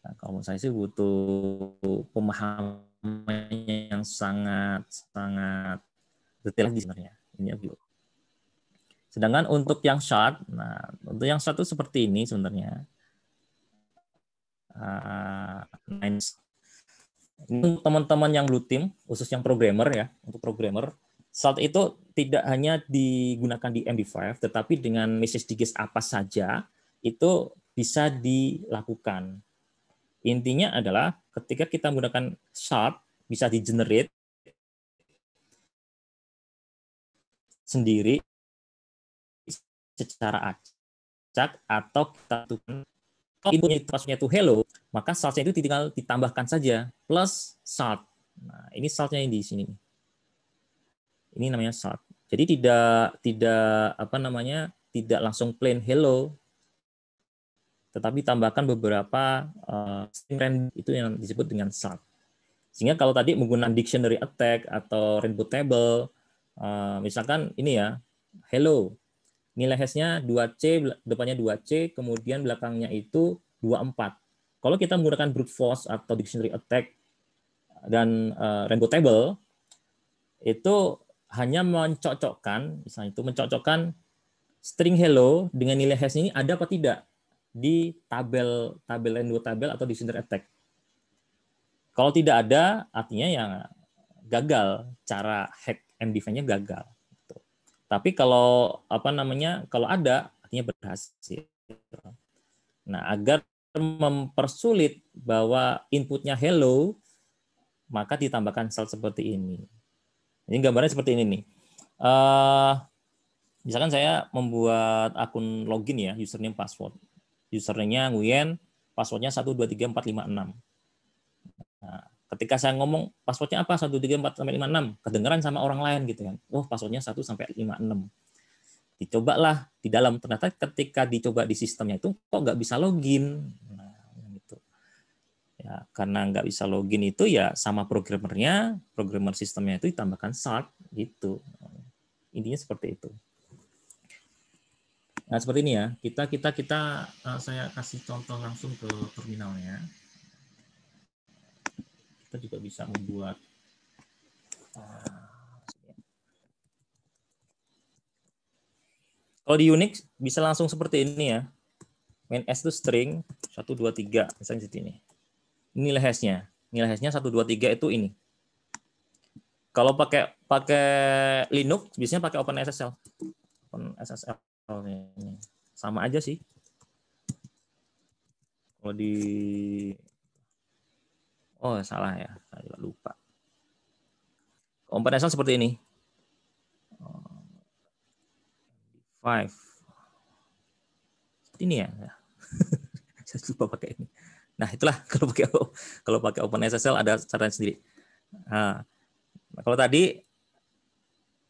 Nah, kalau menurut saya sih butuh pemahaman yang sangat sangat detail lagi sebenarnya. Ini aku Sedangkan untuk yang short, nah untuk yang satu seperti ini sebenarnya. Uh, ini teman-teman yang blue team, khusus yang programmer ya, untuk programmer, short itu tidak hanya digunakan di MD5, tetapi dengan message digest apa saja itu bisa dilakukan. Intinya adalah ketika kita menggunakan short bisa di generate sendiri secara acak atau kita tukar kalau itu maksudnya itu hello, maka saltnya itu tinggal ditambahkan saja plus salt. Nah, ini saltnya yang di sini. Ini namanya salt. Jadi tidak tidak apa namanya tidak langsung plain hello, tetapi tambahkan beberapa uh, itu yang disebut dengan salt. Sehingga kalau tadi menggunakan dictionary attack atau rainbow table, uh, misalkan ini ya hello nilai hash-nya 2C, depannya 2C, kemudian belakangnya itu 24. Kalau kita menggunakan brute force atau dictionary attack dan uh, rainbow table, itu hanya mencocokkan, misalnya itu mencocokkan string hello dengan nilai hash ini ada atau tidak di tabel tabel rainbow table atau dictionary attack. Kalau tidak ada, artinya yang gagal cara hack and defense-nya gagal. Tapi kalau apa namanya kalau ada artinya berhasil. Nah agar mempersulit bahwa inputnya hello maka ditambahkan sel seperti ini. Ini gambarnya seperti ini nih. Uh, misalkan saya membuat akun login ya, username password. usernya Nguyen, passwordnya 123456. Nah, ketika saya ngomong passwordnya apa 1 tiga 4 sampai 5 6 kedengeran sama orang lain gitu kan oh passwordnya satu sampai 5 6 dicobalah di dalam ternyata ketika dicoba di sistemnya itu kok nggak bisa login nah, itu ya karena nggak bisa login itu ya sama programmernya programmer sistemnya itu ditambahkan salt gitu intinya seperti itu nah seperti ini ya kita kita kita eh, saya kasih contoh langsung ke terminalnya kita juga bisa membuat ah, Kalau di Unix bisa langsung seperti ini ya. Main S itu string 1 2 3 misalnya di sini. Nilai hashnya. Nilai hashnya 1 2 3 itu ini. Kalau pakai pakai Linux biasanya pakai open OpenSSL. OpenSSL ini. Sama aja sih. Kalau di Oh, salah ya. Saya lupa. Komponen seperti ini. Oh, five. ini ya. Saya lupa pakai ini. Nah, itulah kalau pakai kalau pakai OpenSSL ada cara sendiri. Nah, kalau tadi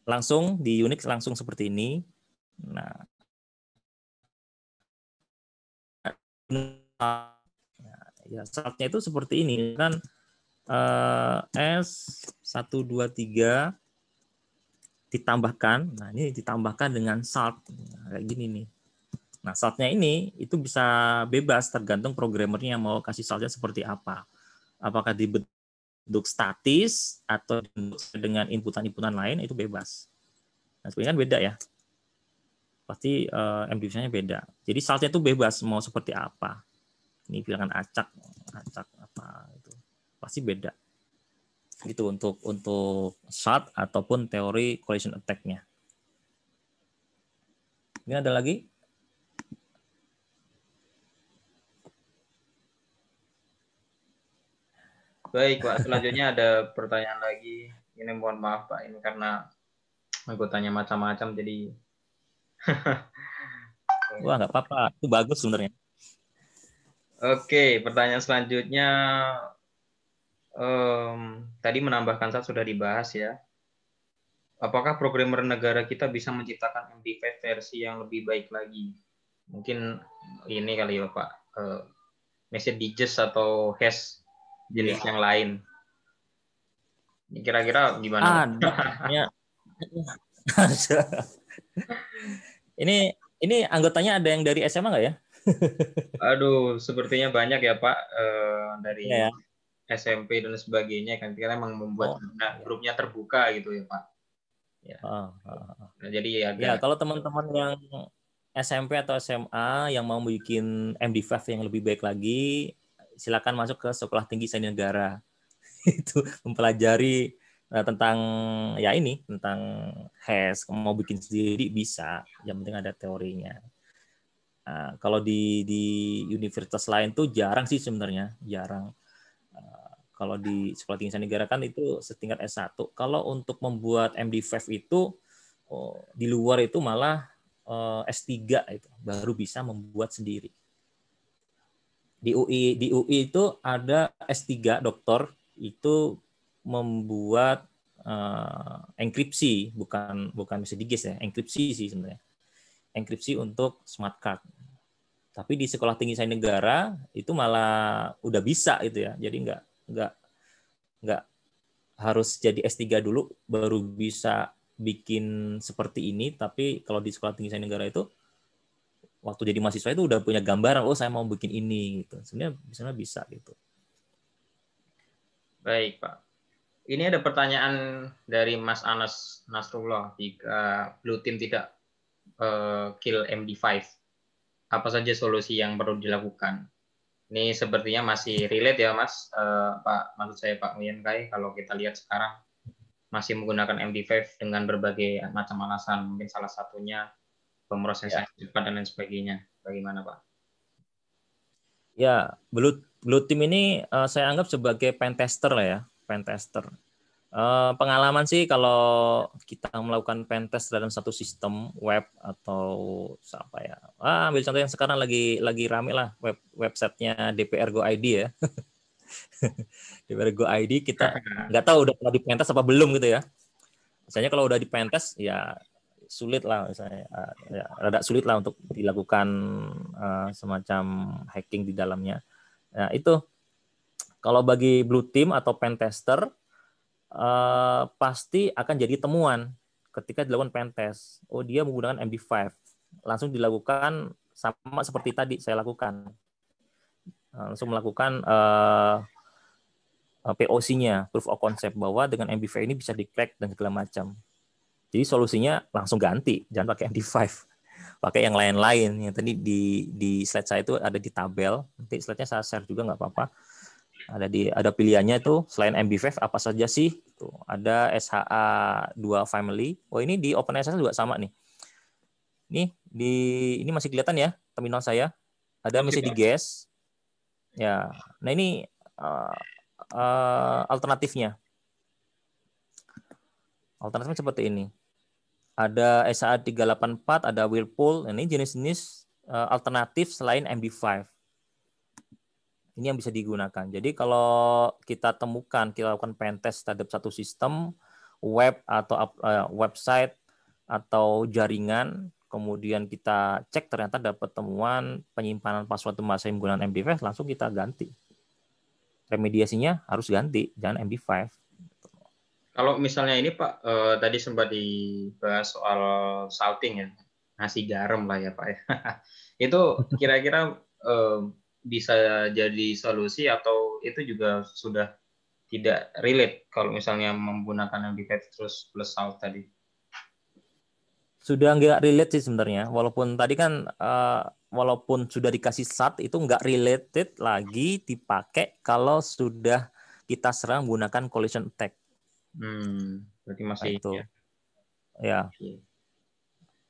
langsung di Unix langsung seperti ini. Nah, Ya, saltnya itu seperti ini kan eh, S 123 ditambahkan. Nah, ini ditambahkan dengan salt. Nah, kayak gini nih. Nah, saltnya ini itu bisa bebas tergantung programmernya mau kasih saltnya seperti apa. Apakah dibentuk statis atau dengan inputan-inputan lain itu bebas. Nah, sebenarnya kan beda ya. Pasti uh, eh, mdv nya beda. Jadi saltnya itu bebas mau seperti apa ini bilangan acak acak apa itu pasti beda gitu untuk untuk shot ataupun teori collision attack-nya. Ini ada lagi? Baik, Pak. Selanjutnya ada pertanyaan lagi. Ini mohon maaf, Pak. Ini karena aku tanya macam-macam, jadi... Wah, nggak apa-apa. Itu bagus sebenarnya. Oke, pertanyaan selanjutnya um, tadi menambahkan saat sudah dibahas ya. Apakah programmer negara kita bisa menciptakan MP5 versi yang lebih baik lagi? Mungkin ini kali ya Pak, uh, eh, digest atau hash jenis ya. yang lain. Kira-kira gimana? Ah, ini ini anggotanya ada yang dari SMA nggak ya? Aduh, sepertinya banyak ya Pak eh, dari iya, ya, ya. SMP dan sebagainya kan kita memang membuat oh, nah, grupnya terbuka gitu ya Pak. Ya. Ah, ah, ah. Nah, jadi ya. ya kalau teman-teman yang SMP atau SMA yang mau bikin MD5 yang lebih baik lagi, silakan masuk ke Sekolah Tinggi Seni Negara. itu mempelajari eh, tentang ya ini tentang HES, mau bikin sendiri bisa, yang penting ada teorinya. Eh, kalau di di universitas lain tuh jarang sih sebenarnya, jarang. Eh, kalau di sekolah tinggi negara kan itu setingkat S1. Kalau untuk membuat MD5 e itu oh, di luar itu malah uh, eh, S3 itu baru bisa membuat sendiri. Di UI di UI itu ada S3 doktor itu membuat uh, enkripsi bukan bukan bisa digis ya, enkripsi sih sebenarnya. Enkripsi untuk smart card tapi di sekolah tinggi saya negara itu malah udah bisa gitu ya jadi nggak nggak nggak harus jadi S3 dulu baru bisa bikin seperti ini tapi kalau di sekolah tinggi saya negara itu waktu jadi mahasiswa itu udah punya gambaran oh saya mau bikin ini gitu sebenarnya nggak bisa gitu baik pak ini ada pertanyaan dari Mas Anas Nasrullah jika blue team tidak uh, kill MD5 apa saja solusi yang perlu dilakukan. Ini sepertinya masih relate ya Mas, uh, Pak, maksud saya Pak Nguyen Kai, kalau kita lihat sekarang masih menggunakan MD5 dengan berbagai macam alasan, mungkin salah satunya pemrosesan ya. cepat dan lain sebagainya. Bagaimana Pak? Ya, Blue, Blue Team ini uh, saya anggap sebagai pentester lah ya, pentester. Eh, pengalaman sih kalau kita melakukan pentest dalam satu sistem web atau apa ya ah, ambil contoh yang sekarang lagi lagi rame lah web websitenya DPR Go ID ya DPR Go ID kita nggak tahu udah pernah dipentest apa belum gitu ya misalnya kalau udah dipentest ya sulit lah misalnya ah, ya, rada sulit lah untuk dilakukan uh, semacam hacking di dalamnya nah itu kalau bagi blue team atau pentester Eh, pasti akan jadi temuan ketika dilakukan pen test. Oh, dia menggunakan MD5. Langsung dilakukan sama seperti tadi saya lakukan. Eh, langsung melakukan uh, eh, POC-nya, proof of concept bahwa dengan MD5 ini bisa di-crack dan segala macam. Jadi solusinya langsung ganti, jangan pakai MD5. Pakai yang lain-lain. Yang tadi di di slide saya itu ada di tabel. Nanti slide-nya saya share juga nggak apa-apa ada di ada pilihannya itu selain MB5 e apa saja sih tuh ada SHA 2 family oh ini di OpenSSL juga sama nih ini di ini masih kelihatan ya terminal saya ada masih di gas ya nah ini uh, uh, alternatifnya alternatifnya seperti ini ada SHA 384 ada Whirlpool nah, ini jenis-jenis eh, alternatif selain MB5 ini yang bisa digunakan. Jadi kalau kita temukan, kita lakukan pentest terhadap satu sistem, web atau eh, website atau jaringan, kemudian kita cek ternyata dapat temuan penyimpanan password masih menggunakan MD5, langsung kita ganti. Remediasinya harus ganti, jangan MD5. Kalau misalnya ini Pak, eh, tadi sempat dibahas soal salting ya, nasi garam lah ya Pak ya. Itu kira-kira eh, bisa jadi solusi atau itu juga sudah tidak relate kalau misalnya menggunakan yang terus plus out tadi? Sudah nggak relate sih sebenarnya, walaupun tadi kan uh, walaupun sudah dikasih sat itu nggak related lagi dipakai kalau sudah kita serang menggunakan collision attack. Hmm, berarti masih nah, itu. Ya. ya. Okay.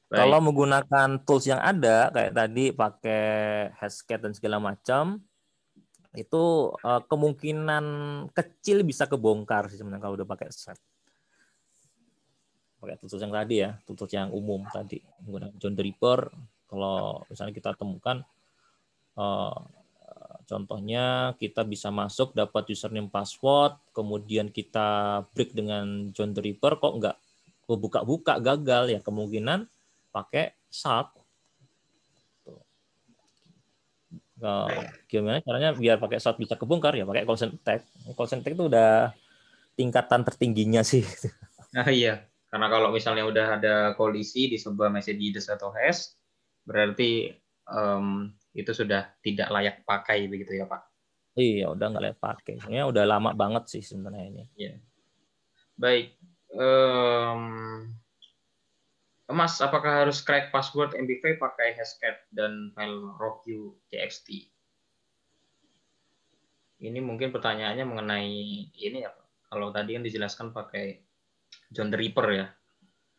Baik. Kalau menggunakan tools yang ada kayak tadi pakai Hashcat dan segala macam itu uh, kemungkinan kecil bisa kebongkar sih sebenarnya kalau udah pakai set. Pakai tools yang tadi ya, tools yang umum tadi menggunakan John Draper kalau misalnya kita temukan uh, contohnya kita bisa masuk dapat username password kemudian kita break dengan John Draper kok nggak buka-buka gagal ya kemungkinan pakai saat, gimana caranya biar pakai saat bisa kebongkar ya pakai consent tag. Consent tag itu udah tingkatan tertingginya sih. Nah iya, karena kalau misalnya udah ada kolisi di sebuah message IDES atau hash, berarti um, itu sudah tidak layak pakai begitu ya Pak? Iya, udah nggak layak pakai. Sebenarnya udah lama banget sih sebenarnya ini. Iya. Baik. Um, Mas, apakah harus crack password mp 5 pakai Hashcat dan file rockyou.txt? Ini mungkin pertanyaannya mengenai ini ya, kalau tadi kan dijelaskan pakai John the Ripper ya.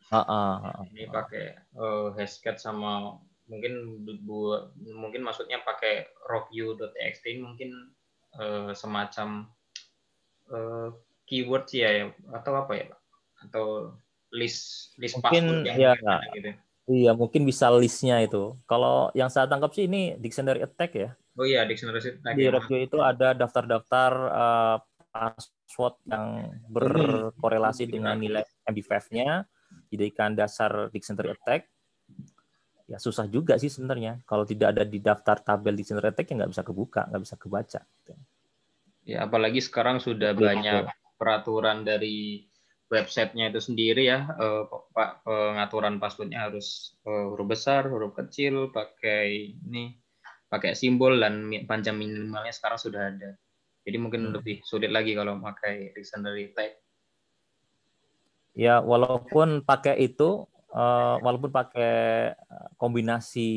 Uh, uh, uh, ini pakai uh, eh, Hashcat sama mungkin buat mungkin maksudnya pakai rockyou.txt mungkin uh, semacam uh, keyword ya atau apa ya Pak? Atau list list mungkin yang ya, gitu. Iya, mungkin bisa listnya itu. Kalau yang saya tangkap sih ini dictionary attack ya. Oh iya, dictionary attack. Di ya. itu ada daftar-daftar uh, password yang berkorelasi hmm. dengan nilai MD5-nya, jadikan dasar dictionary attack. Ya susah juga sih sebenarnya. Kalau tidak ada di daftar tabel dictionary attack ya nggak bisa kebuka, nggak bisa kebaca. Ya apalagi sekarang sudah iya, banyak peraturan dari websitenya itu sendiri ya eh, pak pengaturan passwordnya harus eh, huruf besar huruf kecil pakai ini pakai simbol dan panjang minimalnya sekarang sudah ada jadi mungkin hmm. lebih sulit lagi kalau pakai dictionary tag ya walaupun pakai itu eh, walaupun pakai kombinasi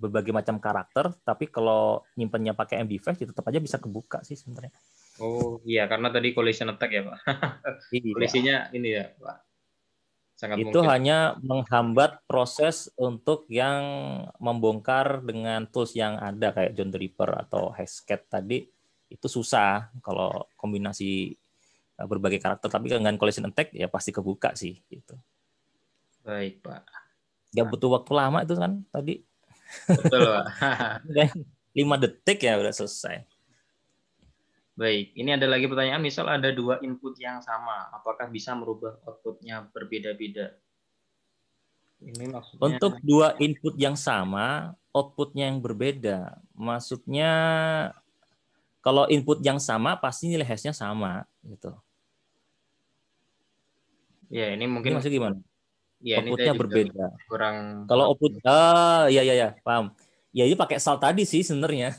berbagai macam karakter tapi kalau nyimpannya pakai MD5 ya tetap aja bisa kebuka sih sebenarnya Oh iya, karena tadi collision attack ya Pak. iya. Kolisinya ini ya Pak. Sangat itu mungkin. hanya menghambat proses untuk yang membongkar dengan tools yang ada kayak John Draper atau Hexcat tadi itu susah kalau kombinasi eh, berbagai karakter tapi dengan collision attack ya pasti kebuka sih itu. Baik Pak. Gak ya, butuh waktu lama itu kan tadi. Betul Pak. Lima detik ya udah selesai. Baik, ini ada lagi pertanyaan. Misal ada dua input yang sama, apakah bisa merubah outputnya berbeda-beda? Ini maksudnya... Untuk dua input yang sama, outputnya yang berbeda. Maksudnya kalau input yang sama pasti nilai hashnya sama gitu. Ya ini mungkin ini maksud gimana? Ya, outputnya berbeda. Kurang. Kalau output, ah ya ya ya paham. Ya ini pakai sal tadi sih sebenarnya.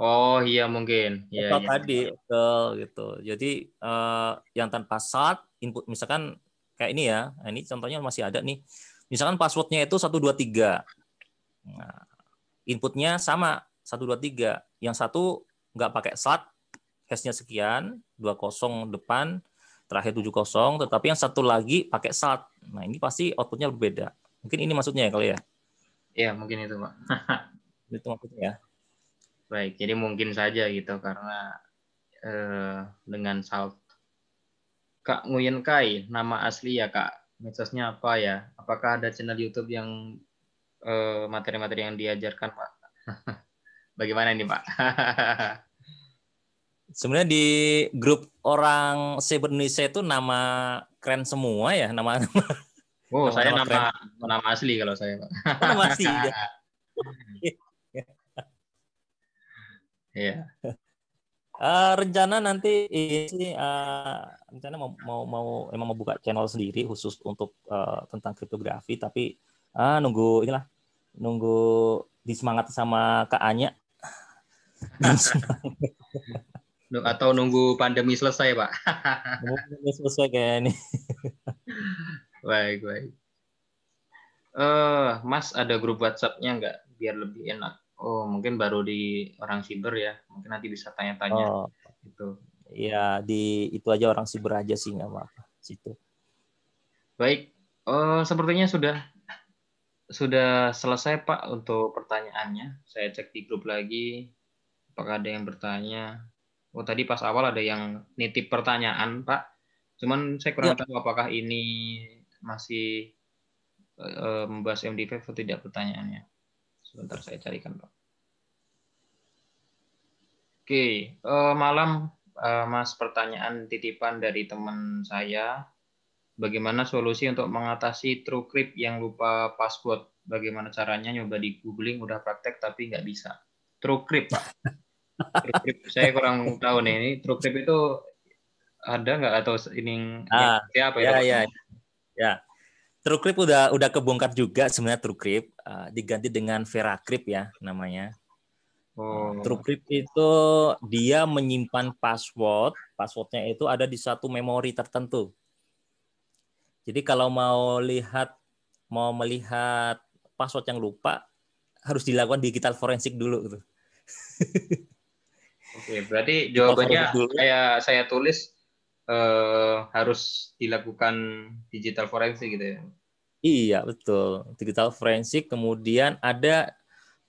Oh iya mungkin. Ya, ya. tadi iya. betul gitu. Jadi uh, yang tanpa sat input misalkan kayak ini ya. Nah, ini contohnya masih ada nih. Misalkan passwordnya itu satu 123. Nah, inputnya sama satu dua tiga. Yang satu nggak pakai sat, hashnya sekian, dua kosong depan, terakhir tujuh kosong. tetapi yang satu lagi pakai sat. Nah, ini pasti outputnya berbeda. Mungkin ini maksudnya ya kali ya? Iya, mungkin itu, Pak. itu maksudnya ya. Baik, jadi mungkin saja gitu karena eh, dengan salt. Kak Nguyen Kai, nama asli ya Kak. Medsosnya apa ya? Apakah ada channel YouTube yang eh, materi-materi eh, yang diajarkan Pak? Bagaimana ini Pak? Sebenarnya di grup orang cyber Indonesia itu nama keren semua ya nama. nama oh, nama, saya nama nama, asli kalau saya Pak. Oh, nama asli. ya. Iya. Uh, rencana nanti ini uh, rencana mau mau mau emang mau buka channel sendiri khusus untuk uh, tentang kriptografi tapi uh, nunggu inilah nunggu disemangat sama Kak Anya. Atau nunggu pandemi selesai, Pak. pandemi selesai kayak ini. baik, baik. Uh, mas ada grup WhatsAppnya nggak biar lebih enak? Oh, mungkin baru di orang siber ya. Mungkin nanti bisa tanya-tanya. Oh. Gitu. Ya, di itu aja orang siber aja sih nggak apa-apa. Situ. Baik. Oh, sepertinya sudah sudah selesai Pak untuk pertanyaannya. Saya cek di grup lagi apakah ada yang bertanya. Oh, tadi pas awal ada yang nitip pertanyaan, Pak. Cuman saya kurang ya. tahu apakah ini masih eh, membahas MDV atau tidak pertanyaannya. Sebentar saya carikan Pak. Oke, eh, malam eh, Mas pertanyaan titipan dari teman saya. Bagaimana solusi untuk mengatasi TrueCrypt yang lupa password? Bagaimana caranya nyoba di googling udah praktek tapi nggak bisa. TrueCrypt Pak. TrueCrypt saya kurang tahu nih ini TrueCrypt itu ada nggak atau ini ah, ya, apa ya, ya? Ya, ya. ya. TrueCrypt udah udah kebongkar juga sebenarnya TrueCrypt uh, eh, diganti dengan VeraCrypt ya namanya. Oh. TrueCrypt itu dia menyimpan password, passwordnya itu ada di satu memori tertentu. Jadi kalau mau lihat mau melihat password yang lupa harus dilakukan digital forensik dulu gitu. Oke, berarti jawabannya kayak saya tulis uh, harus dilakukan digital forensik gitu ya. Iya betul digital forensik kemudian ada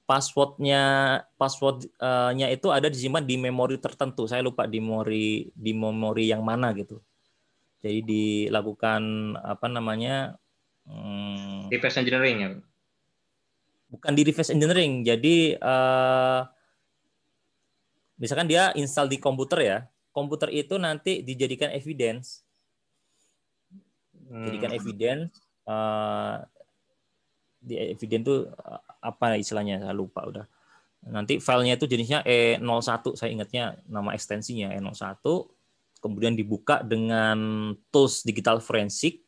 passwordnya passwordnya itu ada disimpan di memori tertentu saya lupa di memori di memori yang mana gitu jadi dilakukan apa namanya hmm, reverse engineering ya bukan di reverse engineering jadi uh, misalkan dia install di komputer ya komputer itu nanti dijadikan evidence, hmm. jadikan evidence. Uh, di evidence itu eh, apa istilahnya saya lupa udah. Nanti filenya itu jenisnya E01 saya ingatnya nama ekstensinya E01 kemudian dibuka dengan tools digital forensik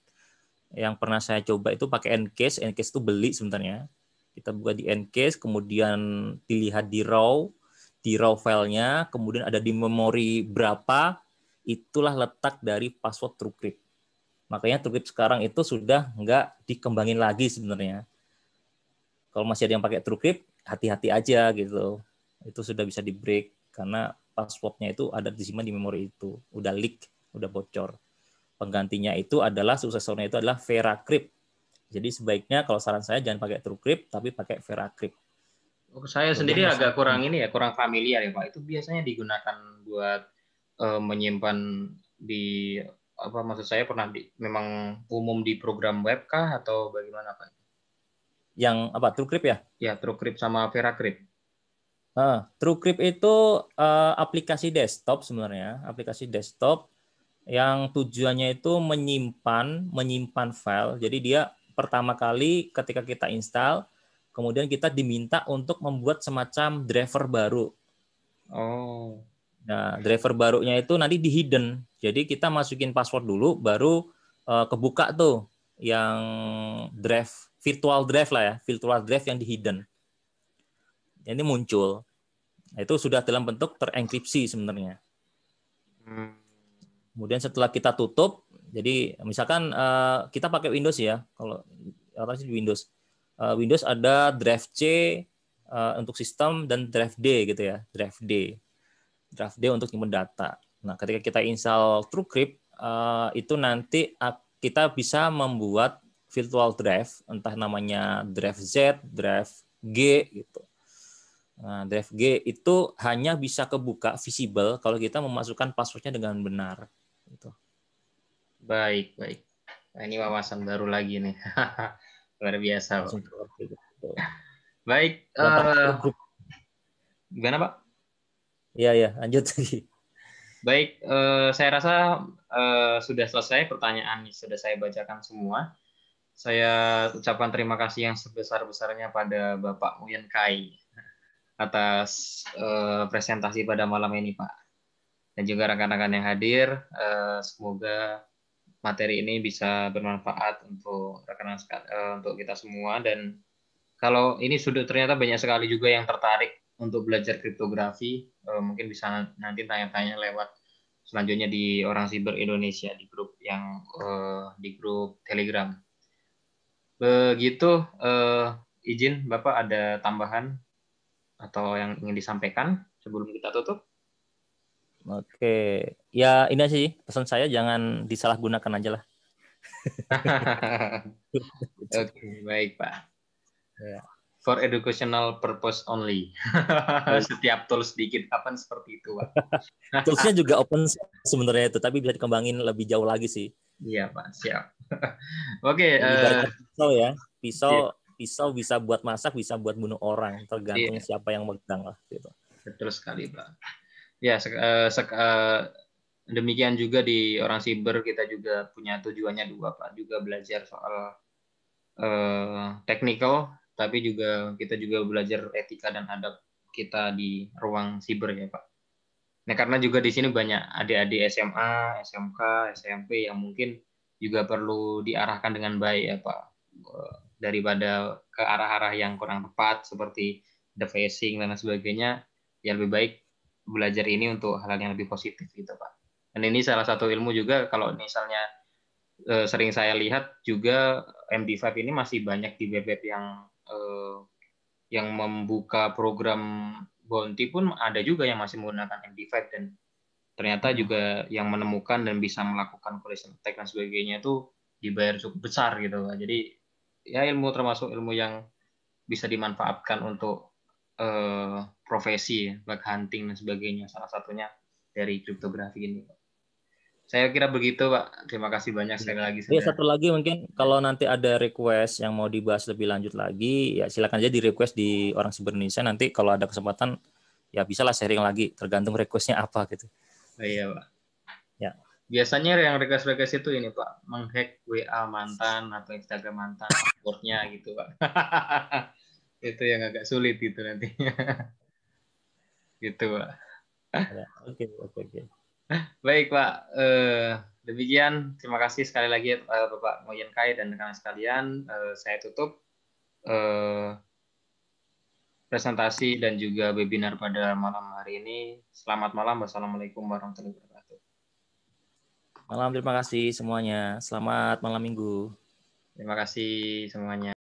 yang pernah saya coba itu pakai Encase. Encase itu beli sebenarnya. Kita buka di Encase, kemudian dilihat di raw di raw filenya, kemudian ada di memori berapa, itulah letak dari password TrueCrypt. Makanya TrueCrypt sekarang itu sudah nggak dikembangin lagi sebenarnya. Kalau masih ada yang pakai TrueCrypt, hati-hati aja gitu. Itu sudah bisa di break karena passwordnya itu ada disimpan di memori itu, udah leak, udah bocor. Penggantinya itu adalah suksesornya itu adalah VeraCrypt. Jadi sebaiknya kalau saran saya jangan pakai TrueCrypt tapi pakai VeraCrypt Oh, saya sendiri agak kurang hmm. ini ya, kurang familiar ya Pak. Itu biasanya digunakan buat uh, menyimpan di apa maksud saya pernah di, memang umum di program web kah atau bagaimana Pak? Yang apa TrueCrypt ya? Ya, TrueCrypt sama VeraCrypt. Uh, TrueCrypt itu uh, aplikasi desktop sebenarnya, aplikasi desktop yang tujuannya itu menyimpan menyimpan file. Jadi dia pertama kali ketika kita install kemudian kita diminta untuk membuat semacam driver baru. Oh. Nah, driver barunya itu nanti di hidden. Jadi kita masukin password dulu baru uh, kebuka tuh yang drive virtual drive lah ya, virtual drive yang di hidden. Ini muncul. Nah, itu sudah dalam bentuk terenkripsi sebenarnya. Kemudian setelah kita tutup, jadi misalkan uh, kita pakai Windows ya, kalau apa sih di Windows uh, Windows ada drive C uh, untuk sistem dan drive D gitu ya, drive D. Drive D untuk nyimpan data. Nah, ketika kita install TrueCrypt uh, itu nanti kita bisa membuat virtual drive, entah namanya drive Z, drive G gitu. Nah, drive G itu hanya bisa kebuka visible kalau kita memasukkan passwordnya dengan benar. Gitu. Baik, baik. Nah, ini wawasan baru lagi nih. luar biasa baik Bapak, uh, gimana Pak Iya ya lanjut lagi baik uh, saya rasa uh, sudah selesai pertanyaan sudah saya bacakan semua saya ucapkan terima kasih yang sebesar-besarnya pada Bapak Uyen Kai atas uh, presentasi pada malam ini Pak dan juga rekan-rekan yang hadir uh, semoga materi ini bisa bermanfaat untuk rekan uh, eh, untuk kita semua dan kalau ini sudah ternyata banyak sekali juga yang tertarik untuk belajar kriptografi uh, mungkin bisa nanti tanya-tanya lewat selanjutnya di orang siber Indonesia di grup yang uh, di grup Telegram begitu uh, izin Bapak ada tambahan atau yang ingin disampaikan sebelum kita tutup Oke, ya ini sih pesan saya jangan disalahgunakan aja lah. Oke, baik Pak. Ya. For educational purpose only. Setiap tools di GitHub seperti itu, Pak. Toolsnya juga open sebenarnya itu, tapi bisa dikembangin lebih jauh lagi sih. Iya, Pak. Siap. Oke. Eh, pisau ya, pisau, iya. pisau bisa buat masak, bisa buat bunuh orang, tergantung yeah. siapa yang megang lah. Gitu. Betul sekali, Pak ya sek, uh, sek, uh, demikian juga di orang siber kita juga punya tujuannya dua pak juga belajar soal uh, technical tapi juga kita juga belajar etika dan adab kita di ruang siber ya pak. Nah karena juga di sini banyak adik-adik SMA, SMK, SMP yang mungkin juga perlu diarahkan dengan baik ya Pak daripada ke arah-arah yang kurang tepat seperti the facing dan sebagainya ya lebih baik belajar ini untuk hal-hal yang lebih positif gitu Pak. Dan ini salah satu ilmu juga kalau misalnya e, sering saya lihat juga MD5 ini masih banyak di web-web yang e, yang membuka program bounty pun ada juga yang masih menggunakan MD5 dan ternyata juga yang menemukan dan bisa melakukan collision attack dan sebagainya itu dibayar cukup besar gitu Pak. Jadi ya ilmu termasuk ilmu yang bisa dimanfaatkan untuk eh, profesi ya, bug hunting dan sebagainya salah satunya dari kriptografi ini Saya kira begitu Pak. Terima kasih banyak sekali lagi. Ya, satu lagi mungkin kalau nanti ada request yang mau dibahas lebih lanjut lagi ya silakan aja di request di orang siber Indonesia nanti kalau ada kesempatan ya bisalah sharing lagi tergantung requestnya apa gitu. Oh, iya Pak. Ya. Biasanya yang request-request itu ini Pak menghack WA mantan atau Instagram mantan passwordnya gitu Pak. itu yang agak sulit itu nantinya. gitu pak oke oke oke baik pak eh, demikian terima kasih sekali lagi eh, bapak Moyen Kai dan rekan sekalian eh, saya tutup presentasi dan juga webinar pada malam hari ini selamat malam wassalamualaikum warahmatullahi wabarakatuh malam terima kasih semuanya selamat malam minggu terima kasih semuanya